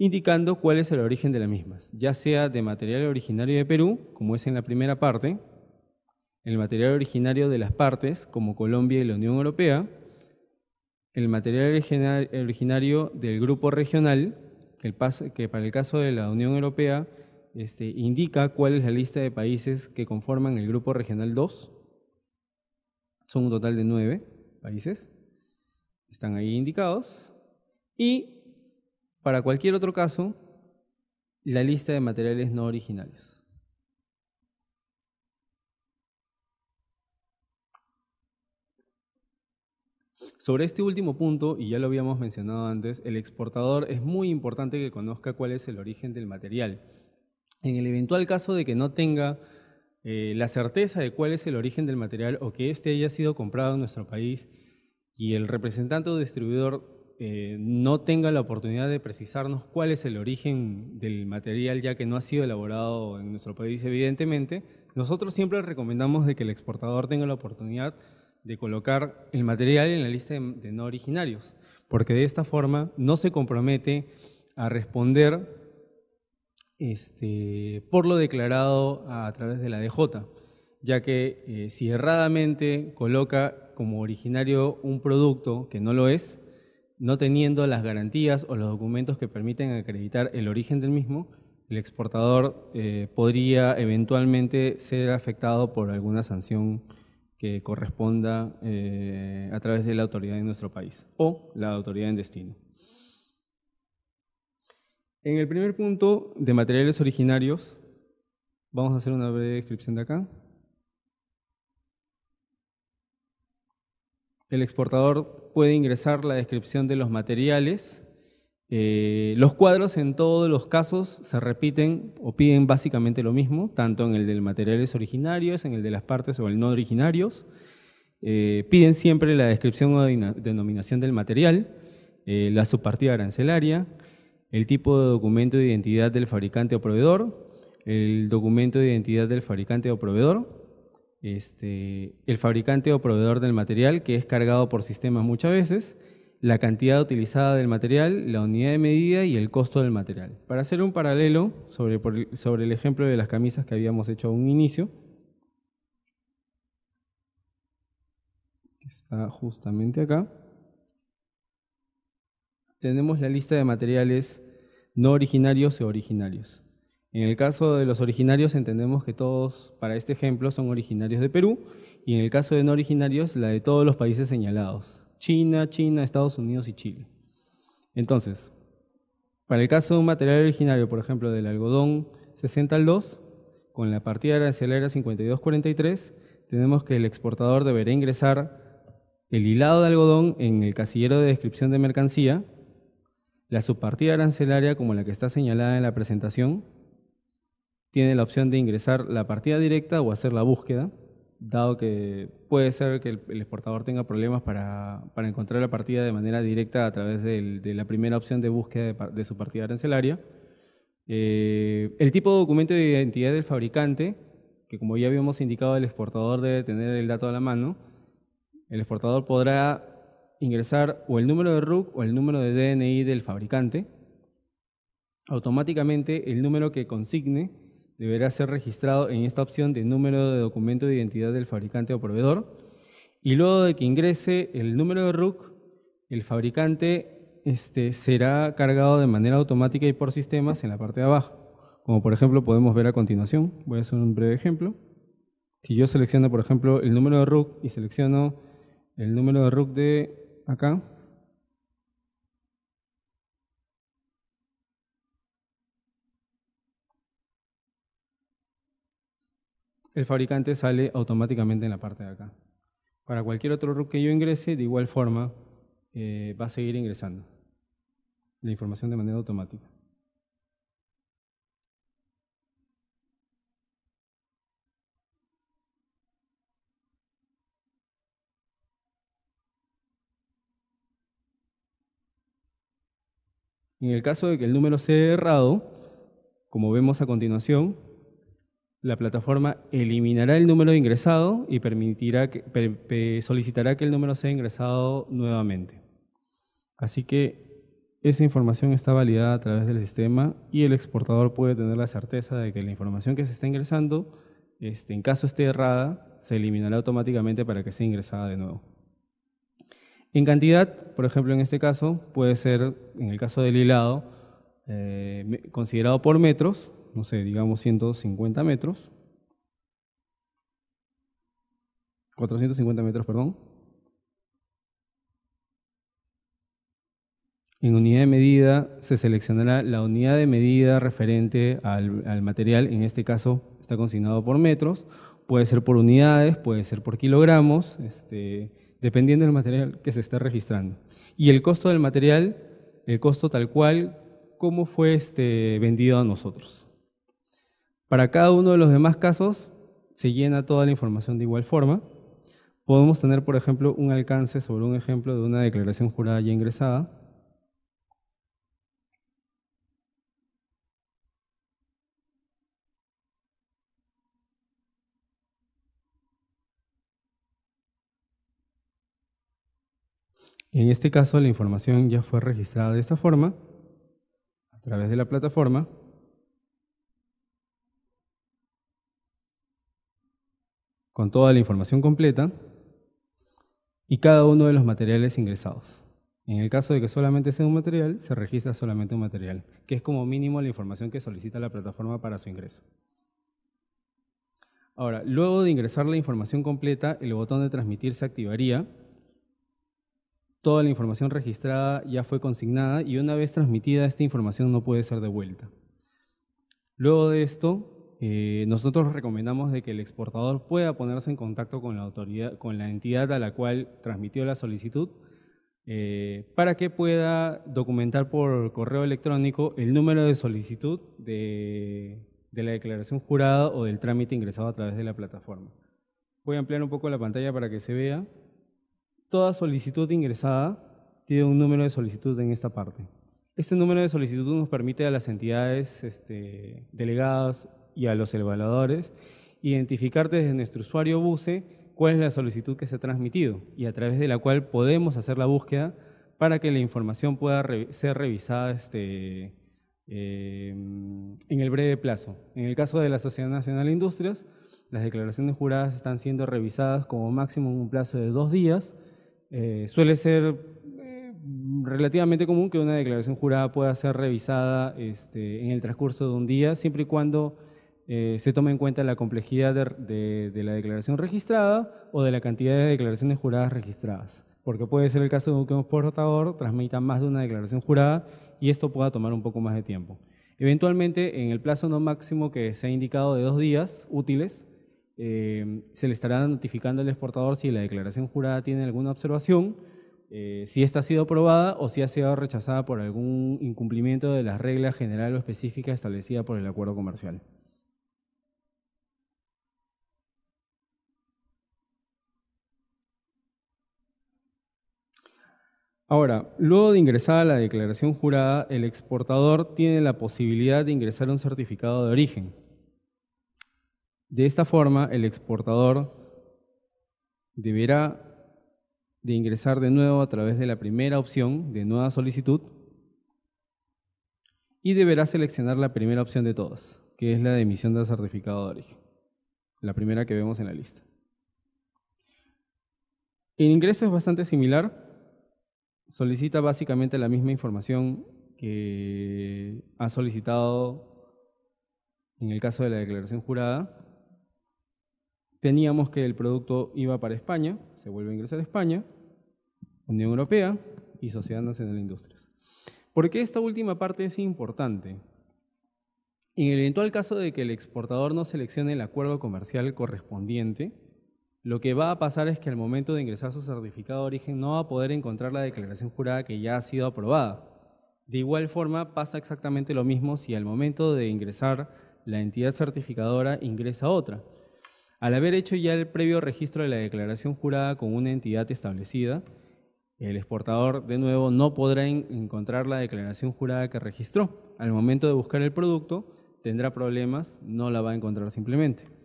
indicando cuál es el origen de las mismas, ya sea de material originario de Perú, como es en la primera parte, el material originario de las partes, como Colombia y la Unión Europea, el material originario del grupo regional, que, para el caso de la Unión Europea este, indica cuál es la lista de países que conforman el grupo regional 2, son un total de nueve países, están ahí indicados, y para cualquier otro caso, la lista de materiales no originales. Sobre este último punto, y ya lo habíamos mencionado antes, el exportador es muy importante que conozca cuál es el origen del material. En el eventual caso de que no tenga eh, la certeza de cuál es el origen del material o que este haya sido comprado en nuestro país y el representante o distribuidor eh, no tenga la oportunidad de precisarnos cuál es el origen del material ya que no ha sido elaborado en nuestro país, evidentemente, nosotros siempre recomendamos de que el exportador tenga la oportunidad de colocar el material en la lista de, no originarios, porque de esta forma no se compromete a responder este, por lo declarado a través de la DJ, ya que eh, si erradamente coloca como originario un producto que no lo es, no teniendo las garantías o los documentos que permiten acreditar el origen del mismo, el exportador eh, podría eventualmente ser afectado por alguna sanción que corresponda eh, a través de la autoridad de nuestro país o la autoridad en destino. En el primer punto de materiales originarios, vamos a hacer una breve descripción de acá. El exportador puede ingresar la descripción de los materiales. Eh, los cuadros en todos los casos se repiten o piden básicamente lo mismo, tanto en el de materiales originarios, en el de las partes o el no originarios. Eh, piden siempre la descripción o denominación del material, eh, la subpartida arancelaria, el tipo de documento de identidad del fabricante o proveedor, el documento de identidad del fabricante o proveedor, este, el fabricante o proveedor del material, que es cargado por sistemas muchas veces, la cantidad utilizada del material, la unidad de medida y el costo del material. Para hacer un paralelo sobre, sobre el ejemplo de las camisas que habíamos hecho a un inicio, está justamente acá, tenemos la lista de materiales no originarios y originarios. En el caso de los originarios entendemos que todos, para este ejemplo, son originarios de Perú y en el caso de no originarios, la de todos los países señalados, China, China, Estados Unidos y Chile. Entonces, para el caso de un material originario, por ejemplo, del algodón 60 al 2, con la partida arancelaria 5243, tenemos que el exportador deberá ingresar el hilado de algodón en el casillero de descripción de mercancía, la subpartida arancelaria como la que está señalada en la presentación, tiene la opción de ingresar la partida directa o hacer la búsqueda, dado que puede ser que el, exportador tenga problemas para, encontrar la partida de manera directa a través de la primera opción de búsqueda de, su partida arancelaria. Eh, el tipo de documento de identidad del fabricante, que como ya habíamos indicado, el exportador debe tener el dato a la mano. El exportador podrá ingresar o el número de RUC o el número de DNI del fabricante. Automáticamente el número que consigne deberá ser registrado en esta opción de número de documento de identidad del fabricante o proveedor. Y luego de que ingrese el número de RUC, el fabricante este, será cargado de manera automática y por sistemas en la parte de abajo. Como por ejemplo podemos ver a continuación, voy a hacer un breve ejemplo. Si yo selecciono por ejemplo el número de RUC y selecciono el número de RUC de acá, el fabricante sale automáticamente en la parte de acá. Para cualquier otro RUC que yo ingrese, de igual forma, eh, va a seguir ingresando la información de manera automática. En el caso de que el número sea errado, como vemos a continuación, la plataforma eliminará el número ingresado y permitirá que, solicitará que el número sea ingresado nuevamente. Así que esa información está validada a través del sistema y el exportador puede tener la certeza de que la información que se está ingresando, este, en caso esté errada, se eliminará automáticamente para que sea ingresada de nuevo. En cantidad, por ejemplo, en este caso, puede ser, en el caso del hilado, eh, considerado por metros, no sé, digamos 150 metros, 450 metros, perdón, En unidad de medida se seleccionará la unidad de medida referente al, material, en este caso está consignado por metros, puede ser por unidades, puede ser por kilogramos, este, dependiendo del material que se está registrando. Y el costo del material, el costo tal cual, cómo fue este, vendido a nosotros. Para cada uno de los demás casos se llena toda la información de igual forma. Podemos tener, por ejemplo, un alcance sobre un ejemplo de una declaración jurada ya ingresada. En este caso, la información ya fue registrada de esta forma, a través de la plataforma, con toda la información completa y cada uno de los materiales ingresados. En el caso de que solamente sea un material, se registra solamente un material, que es como mínimo la información que solicita la plataforma para su ingreso. Ahora, luego de ingresar la información completa, el botón de transmitir se activaría. Toda la información registrada ya fue consignada y una vez transmitida esta información no puede ser devuelta. Luego de esto, eh, nosotros recomendamos de que el exportador pueda ponerse en contacto con la autoridad, con la entidad a la cual transmitió la solicitud, eh, para que pueda documentar por correo electrónico el número de solicitud de, la declaración jurada o del trámite ingresado a través de la plataforma. Voy a ampliar un poco la pantalla para que se vea. Toda solicitud ingresada tiene un número de solicitud en esta parte. Este número de solicitud nos permite a las entidades este, delegadas y a los evaluadores identificar desde nuestro usuario buce cuál es la solicitud que se ha transmitido y a través de la cual podemos hacer la búsqueda para que la información pueda ser revisada este, eh, en el breve plazo. En el caso de la Sociedad Nacional de Industrias, las declaraciones juradas están siendo revisadas como máximo en un plazo de dos días. Eh, suele ser eh, relativamente común que una declaración jurada pueda ser revisada este, en el transcurso de un día, siempre y cuando eh, se toma en cuenta la complejidad de, la declaración registrada o de la cantidad de declaraciones juradas registradas. Porque puede ser el caso de que un exportador transmita más de una declaración jurada y esto pueda tomar un poco más de tiempo. Eventualmente, en el plazo no máximo que se ha indicado de dos días útiles, eh, se le estará notificando al exportador si la declaración jurada tiene alguna observación, eh, si esta ha sido aprobada o si ha sido rechazada por algún incumplimiento de las reglas general o específicas establecidas por el acuerdo comercial. Ahora, luego de ingresar a la declaración jurada, el exportador tiene la posibilidad de ingresar un certificado de origen. De esta forma, el exportador deberá de ingresar de nuevo a través de la primera opción de nueva solicitud y deberá seleccionar la primera opción de todas, que es la de emisión de certificado de origen, la primera que vemos en la lista. El ingreso es bastante similar, solicita básicamente la misma información que ha solicitado en el caso de la declaración jurada. Teníamos que el producto iba para España, se vuelve a ingresar a España, Unión Europea y Sociedad Nacional de Industrias. ¿Por qué esta última parte es importante? En el eventual caso de que el exportador no seleccione el acuerdo comercial correspondiente, lo que va a pasar es que al momento de ingresar su certificado de origen no va a poder encontrar la declaración jurada que ya ha sido aprobada. De igual forma pasa exactamente lo mismo si al momento de ingresar la entidad certificadora ingresa otra. Al haber hecho ya el previo registro de la declaración jurada con una entidad establecida, el exportador de nuevo no podrá encontrar la declaración jurada que registró. Al momento de buscar el producto tendrá problemas, no la va a encontrar simplemente.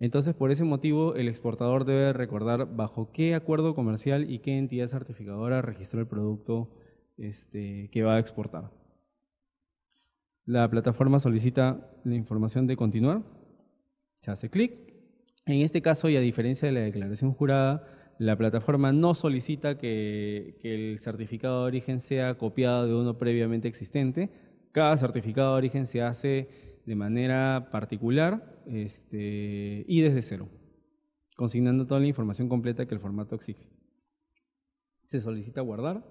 Entonces, por ese motivo, el exportador debe recordar bajo qué acuerdo comercial y qué entidad certificadora registró el producto este, que va a exportar. La plataforma solicita la información de continuar, se hace clic. En este caso, y a diferencia de la declaración jurada, la plataforma no solicita que, que el certificado de origen sea copiado de uno previamente existente. Cada certificado de origen se hace de manera particular este, y desde cero, consignando toda la información completa que el formato exige. Se solicita guardar.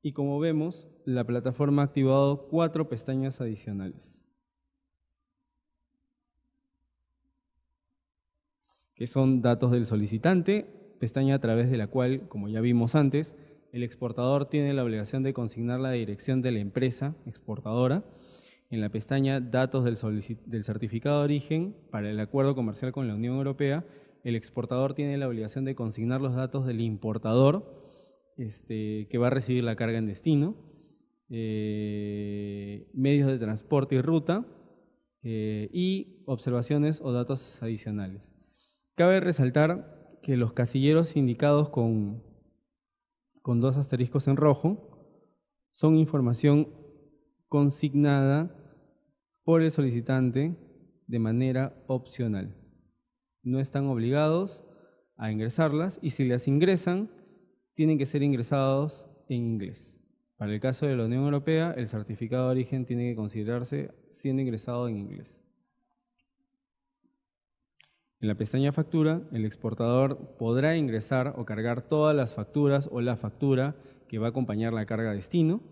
Y como vemos, la plataforma ha activado cuatro pestañas adicionales. que son datos del solicitante, pestaña a través de la cual, como ya vimos antes, el exportador tiene la obligación de consignar la dirección de la empresa exportadora en la pestaña Datos del, certificado de origen para el acuerdo comercial con la Unión Europea. El exportador tiene la obligación de consignar los datos del importador este, que va a recibir la carga en destino, eh, medios de transporte y ruta eh, y observaciones o datos adicionales. Cabe resaltar que los casilleros indicados con con dos asteriscos en rojo son información consignada por el solicitante de manera opcional. No están obligados a ingresarlas y si las ingresan, tienen que ser ingresados en inglés. Para el caso de la Unión Europea, el certificado de origen tiene que considerarse siendo ingresado en inglés. En la pestaña Factura, el exportador podrá ingresar o cargar todas las facturas o la factura que va a acompañar la carga destino.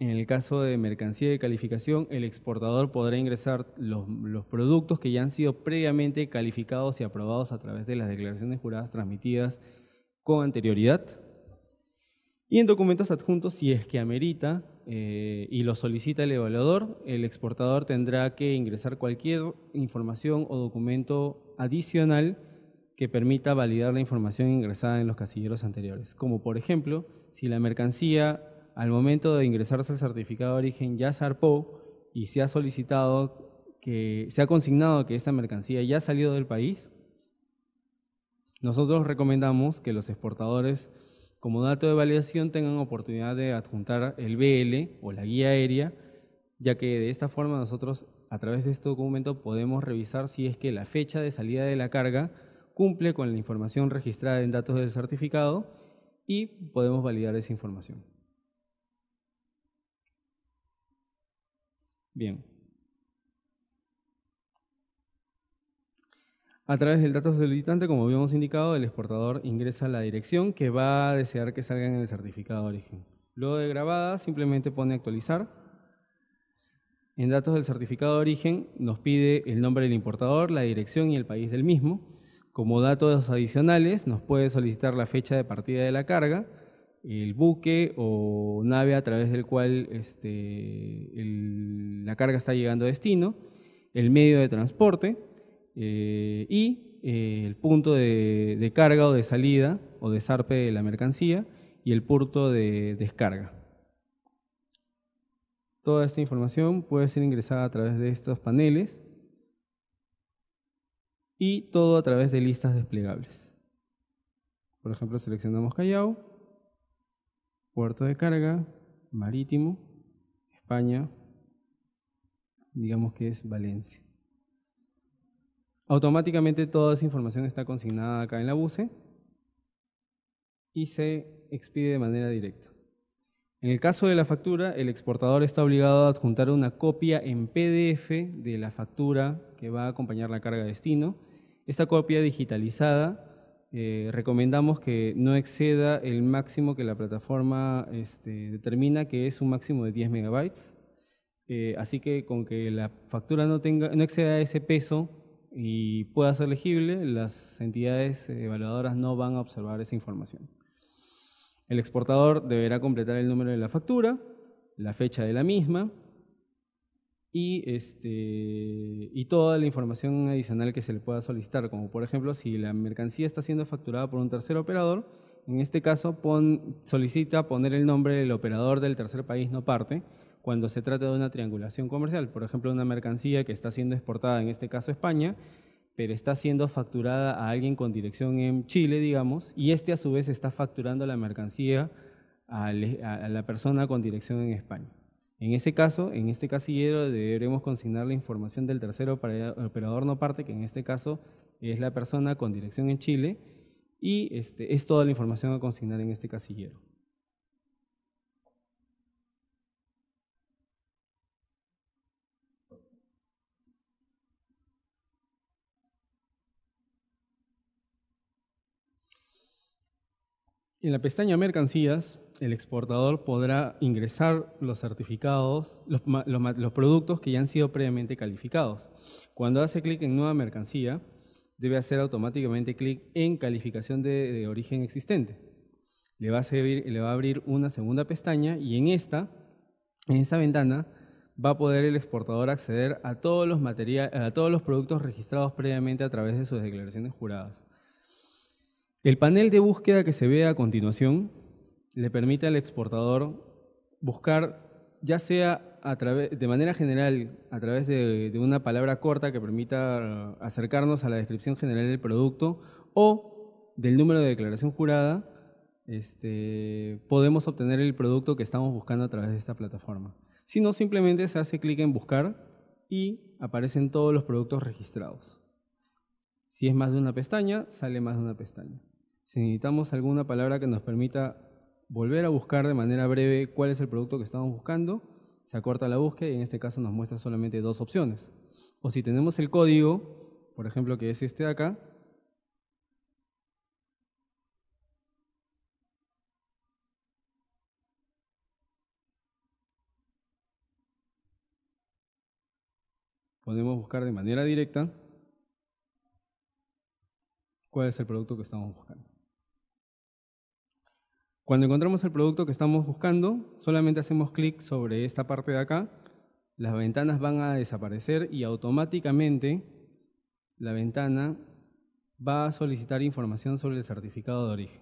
En el caso de mercancía de calificación, el exportador podrá ingresar los, los productos que ya han sido previamente calificados y aprobados a través de las declaraciones juradas transmitidas con anterioridad y en documentos adjuntos, si es que amerita eh, y lo solicita el evaluador, el exportador tendrá que ingresar cualquier información o documento adicional que permita validar la información ingresada en los casilleros anteriores, como por ejemplo, si la mercancía al momento de ingresarse al certificado de origen ya zarpó y se ha solicitado que se ha consignado que esta mercancía ya ha salido del país, nosotros recomendamos que los exportadores como dato de validación tengan oportunidad de adjuntar el BL o la guía aérea, ya que de esta forma nosotros a través de este documento podemos revisar si es que la fecha de salida de la carga cumple con la información registrada en datos del certificado y podemos validar esa información. Bien. A través del dato solicitante, como habíamos indicado, el exportador ingresa la dirección que va a desear que salga en el certificado de origen. Luego de grabada, simplemente pone actualizar. En datos del certificado de origen nos pide el nombre del importador, la dirección y el país del mismo. Como datos adicionales nos puede solicitar la fecha de partida de la carga, el buque o nave a través del cual este, la carga está llegando a destino, el medio de transporte, eh, y eh, el punto de, carga o de salida o de zarpe de la mercancía y el puerto de descarga. Toda esta información puede ser ingresada a través de estos paneles y todo a través de listas desplegables. Por ejemplo, seleccionamos Callao, puerto de carga, marítimo, España, digamos que es Valencia. Automáticamente toda esa información está consignada acá en la BUCE y se expide de manera directa. En el caso de la factura, el exportador está obligado a adjuntar una copia en PDF de la factura que va a acompañar la carga de destino. Esta copia digitalizada eh, recomendamos que no exceda el máximo que la plataforma este, determina, que es un máximo de 10 megabytes. Eh, así que con que la factura no, no exceda ese peso, y pueda ser legible, las entidades eh, evaluadoras no van a observar esa información. El exportador deberá completar el número de la factura, la fecha de la misma y, este, y toda la información adicional que se le pueda solicitar, como por ejemplo si la mercancía está siendo facturada por un tercer operador, en este caso solicita poner el nombre del operador del tercer país no parte, cuando se trata de una triangulación comercial. Por ejemplo, una mercancía que está siendo exportada, en este caso España, pero está siendo facturada a alguien con dirección en Chile, digamos, y este a su vez está facturando la mercancía a la persona con dirección en España. En ese caso, en este casillero deberemos consignar la información del tercero operador no parte, que en este caso es la persona con dirección en Chile, y este, es toda la información a consignar en este casillero. En la pestaña Mercancías, el exportador podrá ingresar los certificados, los, productos que ya han sido previamente calificados. Cuando hace clic en Nueva Mercancía, debe hacer automáticamente clic en Calificación de, origen existente. Le va, a abrir una segunda pestaña y en esta, en esta ventana va a poder el exportador acceder a todos los, a todos los productos registrados previamente a través de sus declaraciones juradas. El panel de búsqueda que se ve a continuación le permite al exportador buscar, ya sea de manera general, a través de, una palabra corta que permita acercarnos a la descripción general del producto o del número de declaración jurada, este, podemos obtener el producto que estamos buscando a través de esta plataforma. Si no, simplemente se hace clic en buscar y aparecen todos los productos registrados. Si es más de una pestaña, sale más de una pestaña si necesitamos alguna palabra que nos permita volver a buscar de manera breve cuál es el producto que estamos buscando, se acorta la búsqueda y en este caso nos muestra solamente dos opciones. O si tenemos el código, por ejemplo, que es este de acá, podemos buscar de manera directa cuál es el producto que estamos buscando. Cuando encontramos el producto que estamos buscando, solamente hacemos clic sobre esta parte de acá, las ventanas van a desaparecer y automáticamente la ventana va a solicitar información sobre el certificado de origen,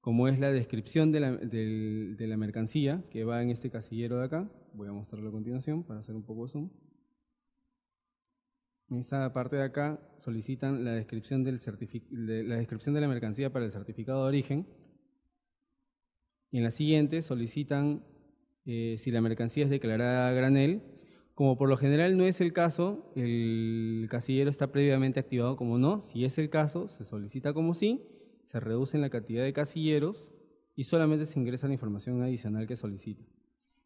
como es la descripción de la, mercancía que va en este casillero de acá. Voy a mostrarlo a continuación para hacer un poco de zoom. En esta parte de acá solicitan la descripción, del la descripción de la mercancía para el certificado de origen, y en la siguiente solicitan eh, si la mercancía es declarada granel. Como por lo general no es el caso, el casillero está previamente activado como no. Si es el caso, se solicita como sí, se reduce la cantidad de casilleros y solamente se ingresa la información adicional que solicita.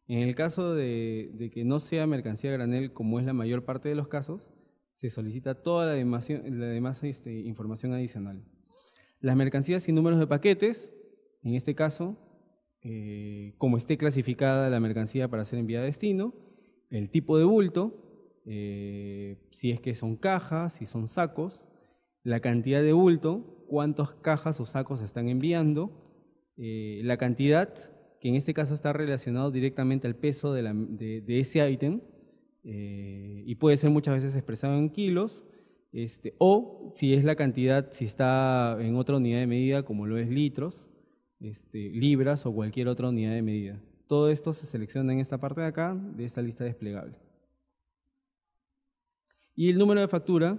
En el caso de, que no sea mercancía granel, como es la mayor parte de los casos, se solicita toda la demás, la este, información adicional. Las mercancías sin números de paquetes, en este caso, eh, como esté clasificada la mercancía para ser enviada a destino, el tipo de bulto, eh, si es que son cajas, si son sacos, la cantidad de bulto, cuántas cajas o sacos están enviando, eh, la cantidad, que en este caso está relacionado directamente al peso de, ese ítem, y puede ser muchas veces expresado en kilos, este, o si es la cantidad, si está en otra unidad de medida, como lo es litros, este, libras o cualquier otra unidad de medida. Todo esto se selecciona en esta parte de acá, de esta lista desplegable. Y el número de factura,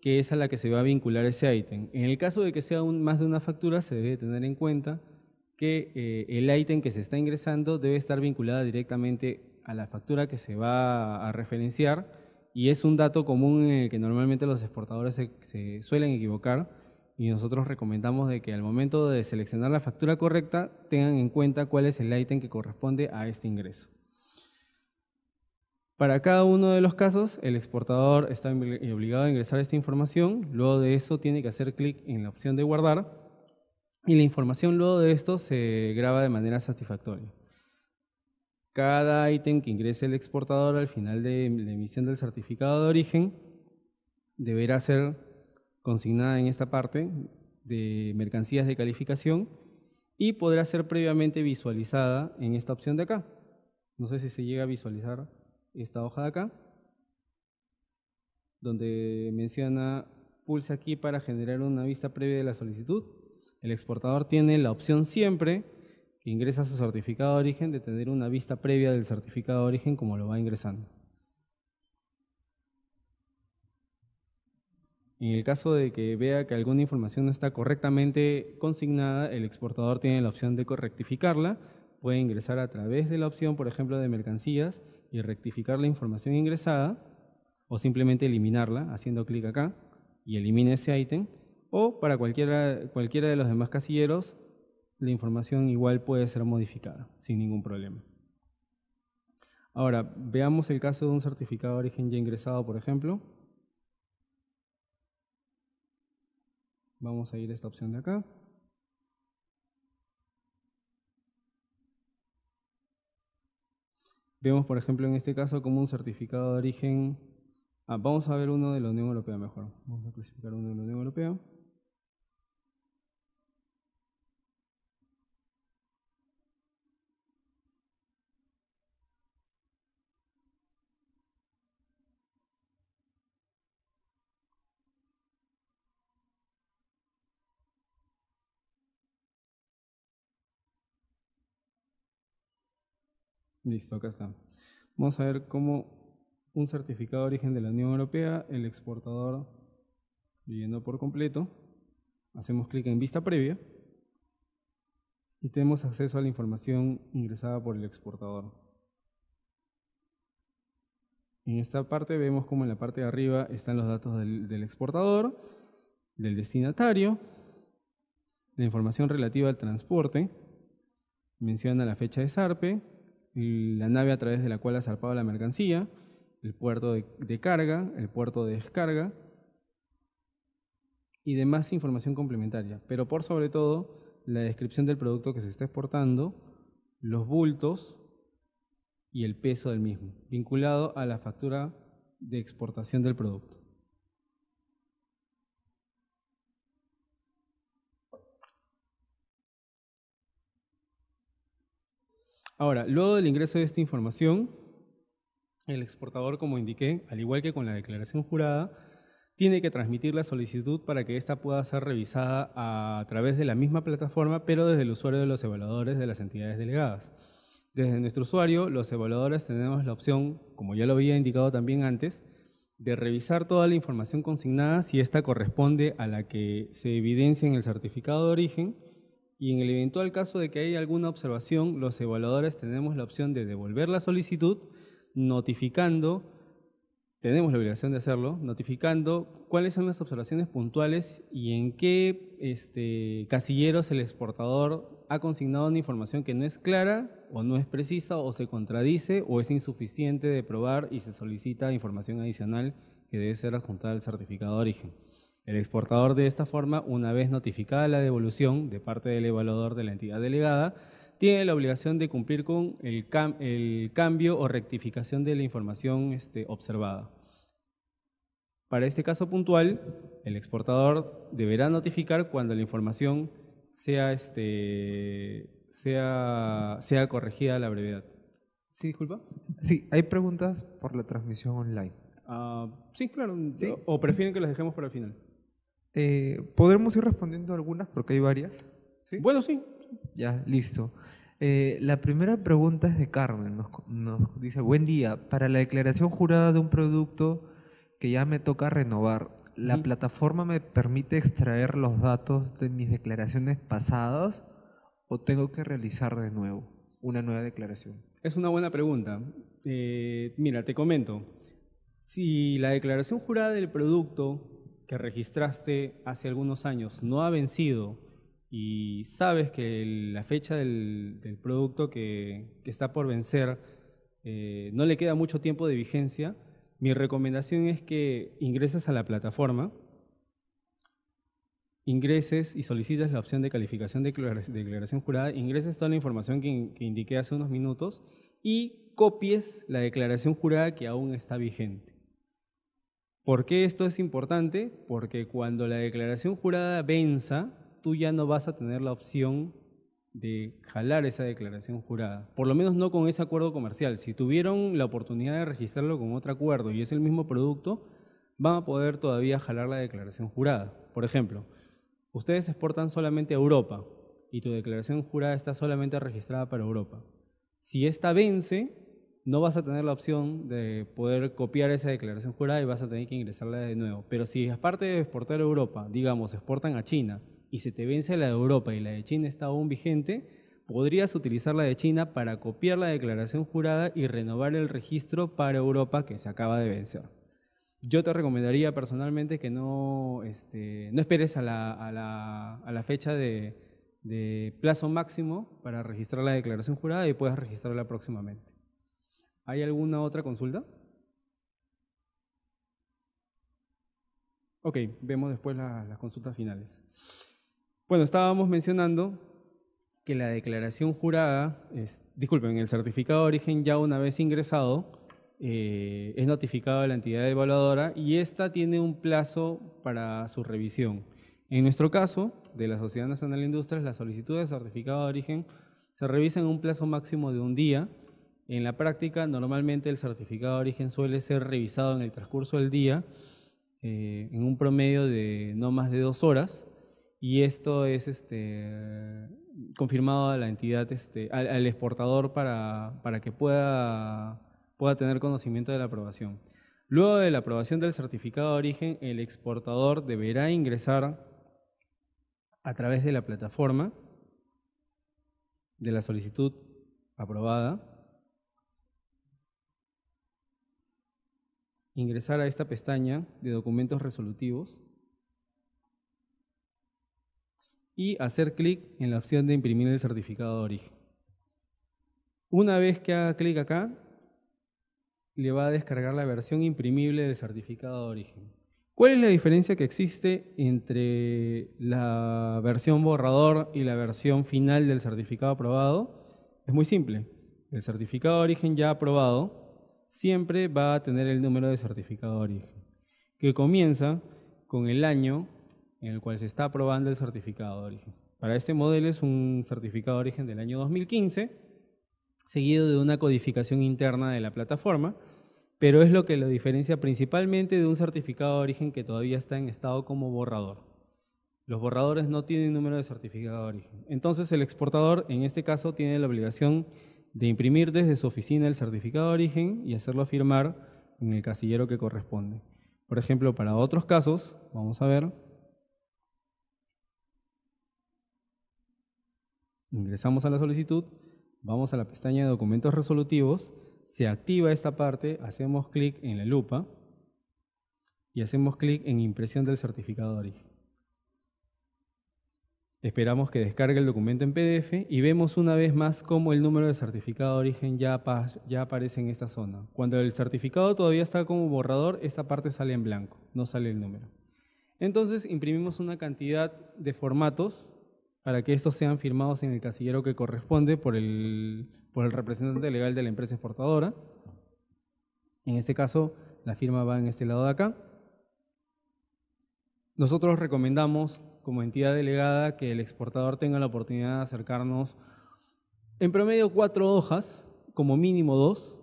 que es a la que se va a vincular ese ítem. En el caso de que sea más de una factura, se debe tener en cuenta que eh, el ítem que se está ingresando debe estar vinculada directamente a la factura que se va a, referenciar y es un dato común en el que normalmente los exportadores se suelen equivocar y nosotros recomendamos de que al momento de seleccionar la factura correcta tengan en cuenta cuál es el ítem que corresponde a este ingreso. Para cada uno de los casos, el exportador está eh, obligado a ingresar esta información, luego de eso tiene que hacer clic en la opción de guardar y la información luego de esto se graba de manera satisfactoria. Cada ítem que ingrese el exportador al final de la emisión del certificado de origen deberá ser consignada en esta parte de mercancías de calificación y podrá ser previamente visualizada en esta opción de acá. No sé si se llega a visualizar esta hoja de acá, donde menciona pulsa aquí para generar una vista previa de la solicitud. El exportador tiene la opción siempre que ingresa su certificado de origen de tener una vista previa del certificado de origen como lo va ingresando. En el caso de que vea que alguna información no está correctamente consignada, el exportador tiene la opción de correctificarla. Puede ingresar a través de la opción, por ejemplo, de mercancías y rectificar la información ingresada o simplemente eliminarla haciendo clic acá y elimine ese ítem. O para cualquiera, cualquiera de los demás casilleros, la información igual puede ser modificada sin ningún problema. Ahora, veamos el caso de un certificado de origen ya ingresado, por ejemplo. Vamos a ir a esta opción de acá. Vemos, por ejemplo, en este caso como un certificado de origen. Ah, vamos a ver uno de la Unión Europea mejor. Vamos a clasificar uno de la Unión Europea. Listo, acá está. Vamos a ver cómo un certificado de origen de la Unión Europea, el exportador, viviendo por completo, hacemos clic en vista previa y tenemos acceso a la información ingresada por el exportador. En esta parte vemos como en la parte de arriba están los datos del, del exportador, del destinatario, la información relativa al transporte, menciona la fecha de zarpe, la nave a través de la cual ha zarpado la mercancía, el puerto de, carga, el puerto de descarga y demás información complementaria. Pero por sobre todo, la descripción del producto que se está exportando, los bultos y el peso del mismo, vinculado a la factura de exportación del producto. Ahora, luego del ingreso de esta información, el exportador, como indiqué, al igual que con la declaración jurada, tiene que transmitir la solicitud para que ésta pueda ser revisada a través de la misma plataforma, pero desde el usuario de los evaluadores de las entidades delegadas. Desde nuestro usuario, los evaluadores tenemos la opción, como ya lo había indicado también antes, de revisar toda la información consignada si ésta corresponde a la que se evidencia en el certificado de origen y en el eventual caso de que haya alguna observación, los evaluadores tenemos la opción de devolver la solicitud notificando, tenemos la obligación de hacerlo, notificando cuáles son las observaciones puntuales y en qué este, casilleros el exportador ha consignado una información que no es clara o no es precisa o se contradice o es insuficiente de probar y se solicita información adicional que debe ser adjuntada al certificado de origen. El exportador de esta forma, una vez notificada la devolución de parte del evaluador de la entidad delegada, tiene la obligación de cumplir con el, cambio o rectificación de la información este, observada. Para este caso puntual, el exportador deberá notificar cuando la información sea, este, sea, sea corregida a la brevedad. ¿Sí, disculpa? Sí, hay preguntas por la transmisión online. Ah, sí, claro. O, o prefieren que las dejemos para el final. Eh, ¿Podremos ir respondiendo algunas? Porque hay varias. Bueno, sí. Ya, listo. Eh, la primera pregunta es de Carmen. Nos, dice, buen día, para la declaración jurada de un producto que ya me toca renovar, ¿la plataforma me permite extraer los datos de mis declaraciones pasadas o tengo que realizar de nuevo una nueva declaración? Es una buena pregunta. Eh, mira, te comento. Si la declaración jurada del producto que registraste hace algunos años no ha vencido y sabes que la fecha del, producto que, está por vencer eh, no le queda mucho tiempo de vigencia, mi recomendación es que ingreses a la plataforma, ingreses y solicites la opción de calificación de declaración jurada, ingreses toda la información que, que indiqué hace unos minutos y copies la declaración jurada que aún está vigente. ¿Por qué esto es importante? Porque cuando la declaración jurada venza, tú ya no vas a tener la opción de jalar esa declaración jurada. Por lo menos no con ese acuerdo comercial. Si tuvieron la oportunidad de registrarlo con otro acuerdo y es el mismo producto, van a poder todavía jalar la declaración jurada. Por ejemplo, ustedes exportan solamente a Europa y tu declaración jurada está solamente registrada para Europa. Si esta vence, no vas a tener la opción de poder copiar esa declaración jurada y vas a tener que ingresarla de nuevo. Pero si aparte de exportar a Europa, digamos, exportan a China y se te vence la de Europa y la de China está aún vigente, podrías utilizar la de China para copiar la declaración jurada y renovar el registro para Europa que se acaba de vencer. Yo te recomendaría personalmente que no, este, esperes a la, fecha de plazo máximo para registrar la declaración jurada y puedas registrarla próximamente. ¿Hay alguna otra consulta? Ok, vemos después las consultas finales. Bueno, estábamos mencionando que la declaración jurada, es, disculpen, el certificado de origen ya una vez ingresado, eh, es notificado a la entidad evaluadora y esta tiene un plazo para su revisión. En nuestro caso, de la Sociedad Nacional de Industrias, la solicitud de certificado de origen se revisa en un plazo máximo de un día, en la práctica, normalmente el certificado de origen suele ser revisado en el transcurso del día, eh, en un promedio de no más de dos horas, y esto es este, confirmado a la entidad, este, al, exportador para, que pueda tener conocimiento de la aprobación. Luego de la aprobación del certificado de origen, el exportador deberá ingresar a través de la plataforma de la solicitud aprobada ingresar a esta pestaña de documentos resolutivos y hacer clic en la opción de imprimir el certificado de origen. Una vez que haga clic acá, le va a descargar la versión imprimible del certificado de origen. ¿Cuál es la diferencia que existe entre la versión borrador y la versión final del certificado aprobado? Es muy simple. El certificado de origen ya aprobado siempre va a tener el número de certificado de origen, que comienza con el año en el cual se está aprobando el certificado de origen. Para este modelo es un certificado de origen del año 2015, seguido de una codificación interna de la plataforma, pero es lo que lo diferencia principalmente de un certificado de origen que todavía está en estado como borrador. Los borradores no tienen número de certificado de origen. Entonces el exportador, en este caso, tiene la obligación de imprimir desde su oficina el certificado de origen y hacerlo firmar en el casillero que corresponde. Por ejemplo, para otros casos, vamos a ver, ingresamos a la solicitud, vamos a la pestaña de documentos resolutivos, se activa esta parte, hacemos clic en la lupa y hacemos clic en impresión del certificado de origen. Esperamos que descargue el documento en PDF y vemos una vez más cómo el número de certificado de origen ya, aparece en esta zona. Cuando el certificado todavía está como borrador, esta parte sale en blanco, no sale el número. Entonces imprimimos una cantidad de formatos para que estos sean firmados en el casillero que corresponde por el, por el representante legal de la empresa exportadora. En este caso, la firma va en este lado de acá. Nosotros recomendamos como entidad delegada que el exportador tenga la oportunidad de acercarnos en promedio cuatro hojas, como mínimo dos,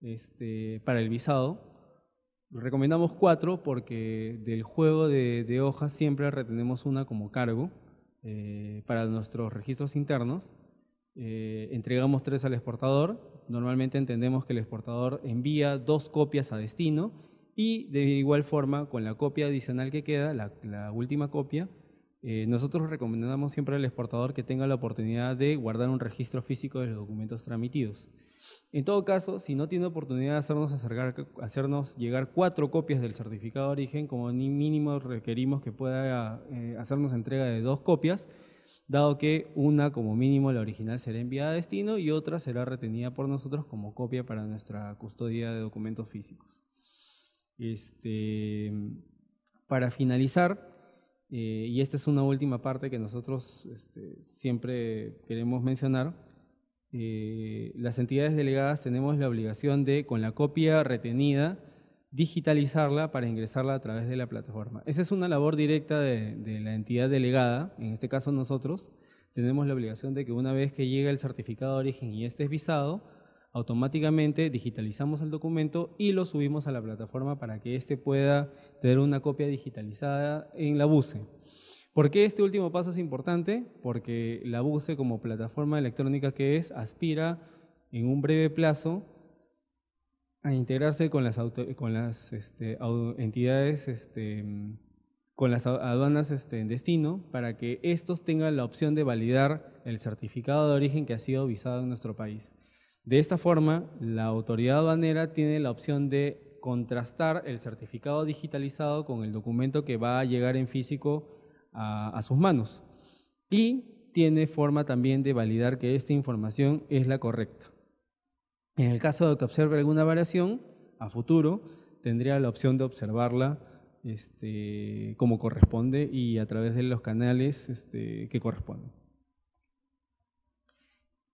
este, para el visado. Recomendamos cuatro porque del juego de, hojas siempre retenemos una como cargo eh, para nuestros registros internos. Eh, entregamos tres al exportador. Normalmente entendemos que el exportador envía dos copias a destino y de igual forma con la copia adicional que queda, la última copia, eh, nosotros recomendamos siempre al exportador que tenga la oportunidad de guardar un registro físico de los documentos transmitidos. En todo caso, si no tiene oportunidad de hacernos, hacernos llegar cuatro copias del certificado de origen, como mínimo requerimos que pueda eh, hacernos entrega de dos copias, dado que una como mínimo la original será enviada a destino y otra será retenida por nosotros como copia para nuestra custodia de documentos físicos. Este, para finalizar, eh, y esta es una última parte que nosotros este, siempre queremos mencionar. Eh, las entidades delegadas tenemos la obligación de, con la copia retenida, digitalizarla para ingresarla a través de la plataforma. Esa es una labor directa de, de la entidad delegada, en este caso nosotros, tenemos la obligación de que una vez que llega el certificado de origen y este es visado, automáticamente digitalizamos el documento y lo subimos a la plataforma para que éste pueda tener una copia digitalizada en la BUCE. ¿Por qué este último paso es importante? Porque la BUCE como plataforma electrónica que es aspira en un breve plazo a integrarse con las, este, entidades, este, con las aduanas este, en destino, para que estos tengan la opción de validar el certificado de origen que ha sido visado en nuestro país. De esta forma, la autoridad aduanera tiene la opción de contrastar el certificado digitalizado con el documento que va a llegar en físico a, sus manos. Y tiene forma también de validar que esta información es la correcta. En el caso de que observe alguna variación, a futuro tendría la opción de observarla este, como corresponde y a través de los canales este, que corresponden.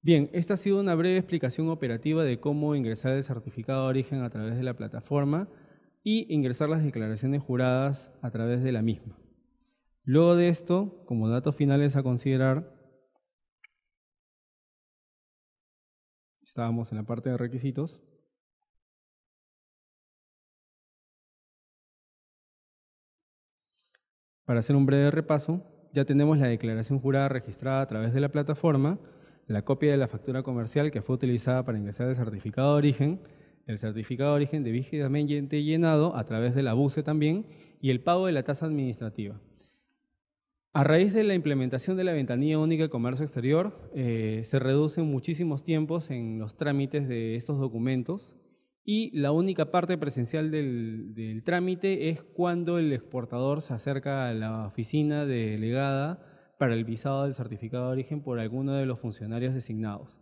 Bien, esta ha sido una breve explicación operativa de cómo ingresar el certificado de origen a través de la plataforma y ingresar las declaraciones juradas a través de la misma. Luego de esto, como datos finales a considerar, estábamos en la parte de requisitos. Para hacer un breve repaso, ya tenemos la declaración jurada registrada a través de la plataforma la copia de la factura comercial que fue utilizada para ingresar el certificado de origen, el certificado de origen de debidamente llenado a través de la BUCE también y el pago de la tasa administrativa. A raíz de la implementación de la ventanilla única de comercio exterior, eh, se reducen muchísimos tiempos en los trámites de estos documentos y la única parte presencial del trámite es cuando el exportador se acerca a la oficina delegada para el visado del certificado de origen por alguno de los funcionarios designados.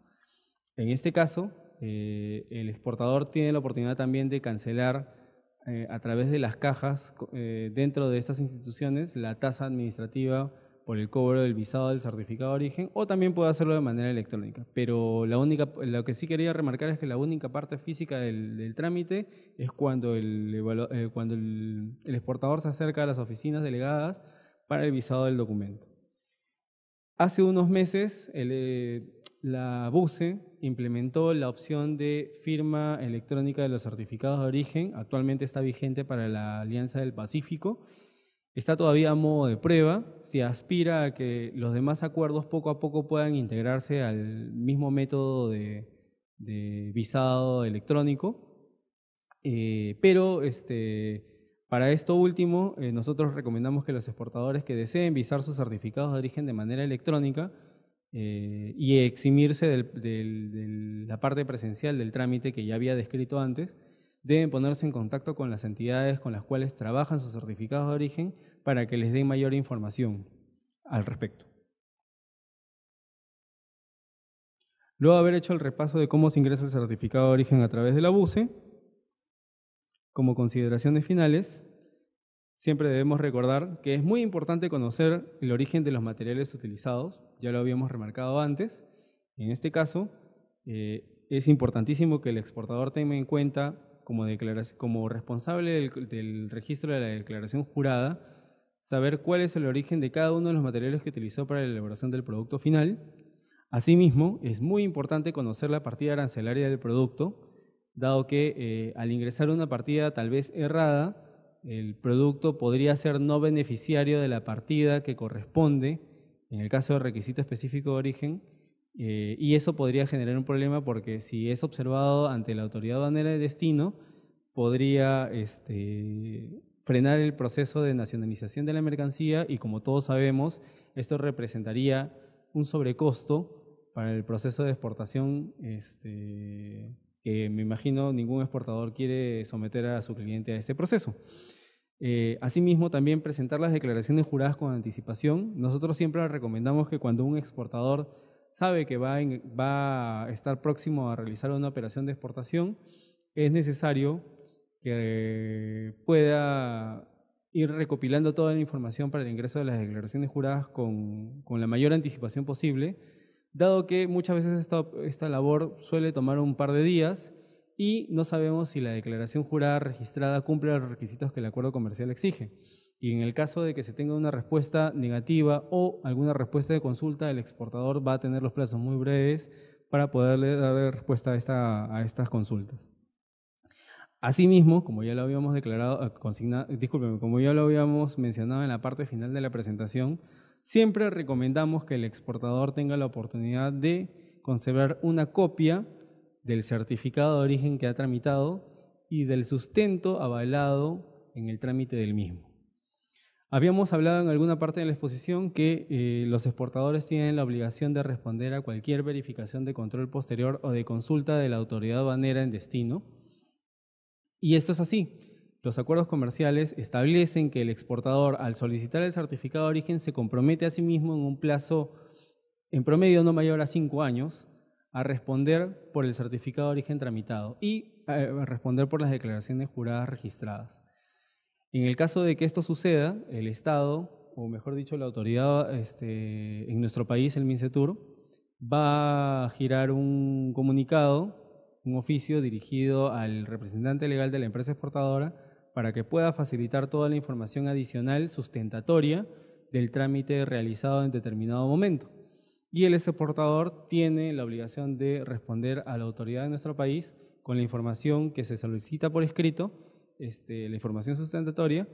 En este caso, eh, el exportador tiene la oportunidad también de cancelar eh, a través de las cajas eh, dentro de estas instituciones la tasa administrativa por el cobro del visado del certificado de origen o también puede hacerlo de manera electrónica. Pero la única, lo que sí quería remarcar es que la única parte física del, trámite es cuando, el, cuando el exportador se acerca a las oficinas delegadas para el visado del documento. Hace unos meses eh, la BUCE implementó la opción de firma electrónica de los certificados de origen. Actualmente está vigente para la Alianza del Pacífico. Está todavía a modo de prueba. Se aspira a que los demás acuerdos poco a poco puedan integrarse al mismo método de, visado electrónico. Eh, pero este, para esto último, eh, nosotros recomendamos que los exportadores que deseen visar sus certificados de origen de manera electrónica eh, y eximirse de la parte presencial del trámite que ya había descrito antes, deben ponerse en contacto con las entidades con las cuales trabajan sus certificados de origen para que les den mayor información al respecto. Luego de haber hecho el repaso de cómo se ingresa el certificado de origen a través de la BUCE, como consideraciones finales, siempre debemos recordar que es muy importante conocer el origen de los materiales utilizados, ya lo habíamos remarcado antes. En este caso, eh, es importantísimo que el exportador tenga en cuenta como, como responsable del registro de la declaración jurada, saber cuál es el origen de cada uno de los materiales que utilizó para la elaboración del producto final. Asimismo, es muy importante conocer la partida arancelaria del producto, dado que eh, al ingresar una partida tal vez errada, el producto podría ser no beneficiario de la partida que corresponde, en el caso de requisito específico de origen, eh, y eso podría generar un problema porque si es observado ante la autoridad aduanera de destino, podría este, frenar el proceso de nacionalización de la mercancía y como todos sabemos, esto representaría un sobrecosto para el proceso de exportación este, eh, me imagino ningún exportador quiere someter a su cliente a este proceso. Eh, asimismo, también presentar las declaraciones juradas con anticipación. Nosotros siempre recomendamos que cuando un exportador sabe que va, a estar próximo a realizar una operación de exportación, es necesario que pueda ir recopilando toda la información para el ingreso de las declaraciones juradas con la mayor anticipación posible dado que muchas veces esta, labor suele tomar un par de días y no sabemos si la declaración jurada registrada cumple los requisitos que el acuerdo comercial exige. Y en el caso de que se tenga una respuesta negativa o alguna respuesta de consulta, el exportador va a tener los plazos muy breves para poderle dar respuesta a, estas consultas. Asimismo, como ya lo eh, como ya lo habíamos mencionado en la parte final de la presentación, siempre recomendamos que el exportador tenga la oportunidad de conservar una copia del certificado de origen que ha tramitado y del sustento avalado en el trámite del mismo. Habíamos hablado en alguna parte de la exposición que eh, los exportadores tienen la obligación de responder a cualquier verificación de control posterior o de consulta de la autoridad banera en destino. Y esto es así los acuerdos comerciales establecen que el exportador, al solicitar el certificado de origen, se compromete a sí mismo en un plazo en promedio no mayor a cinco años a responder por el certificado de origen tramitado y eh, a responder por las declaraciones juradas registradas. En el caso de que esto suceda, el Estado, o mejor dicho, la autoridad este, en nuestro país, el MINCETUR, va a girar un comunicado, un oficio dirigido al representante legal de la empresa exportadora, para que pueda facilitar toda la información adicional sustentatoria del trámite realizado en determinado momento. Y el exportador tiene la obligación de responder a la autoridad de nuestro país con la información que se solicita por escrito, este, la información sustentatoria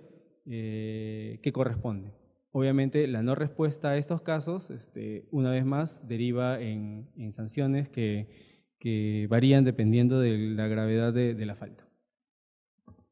eh, que corresponde. Obviamente, la no respuesta a estos casos, este, una vez más, deriva en, sanciones que, varían dependiendo de la gravedad de la falta.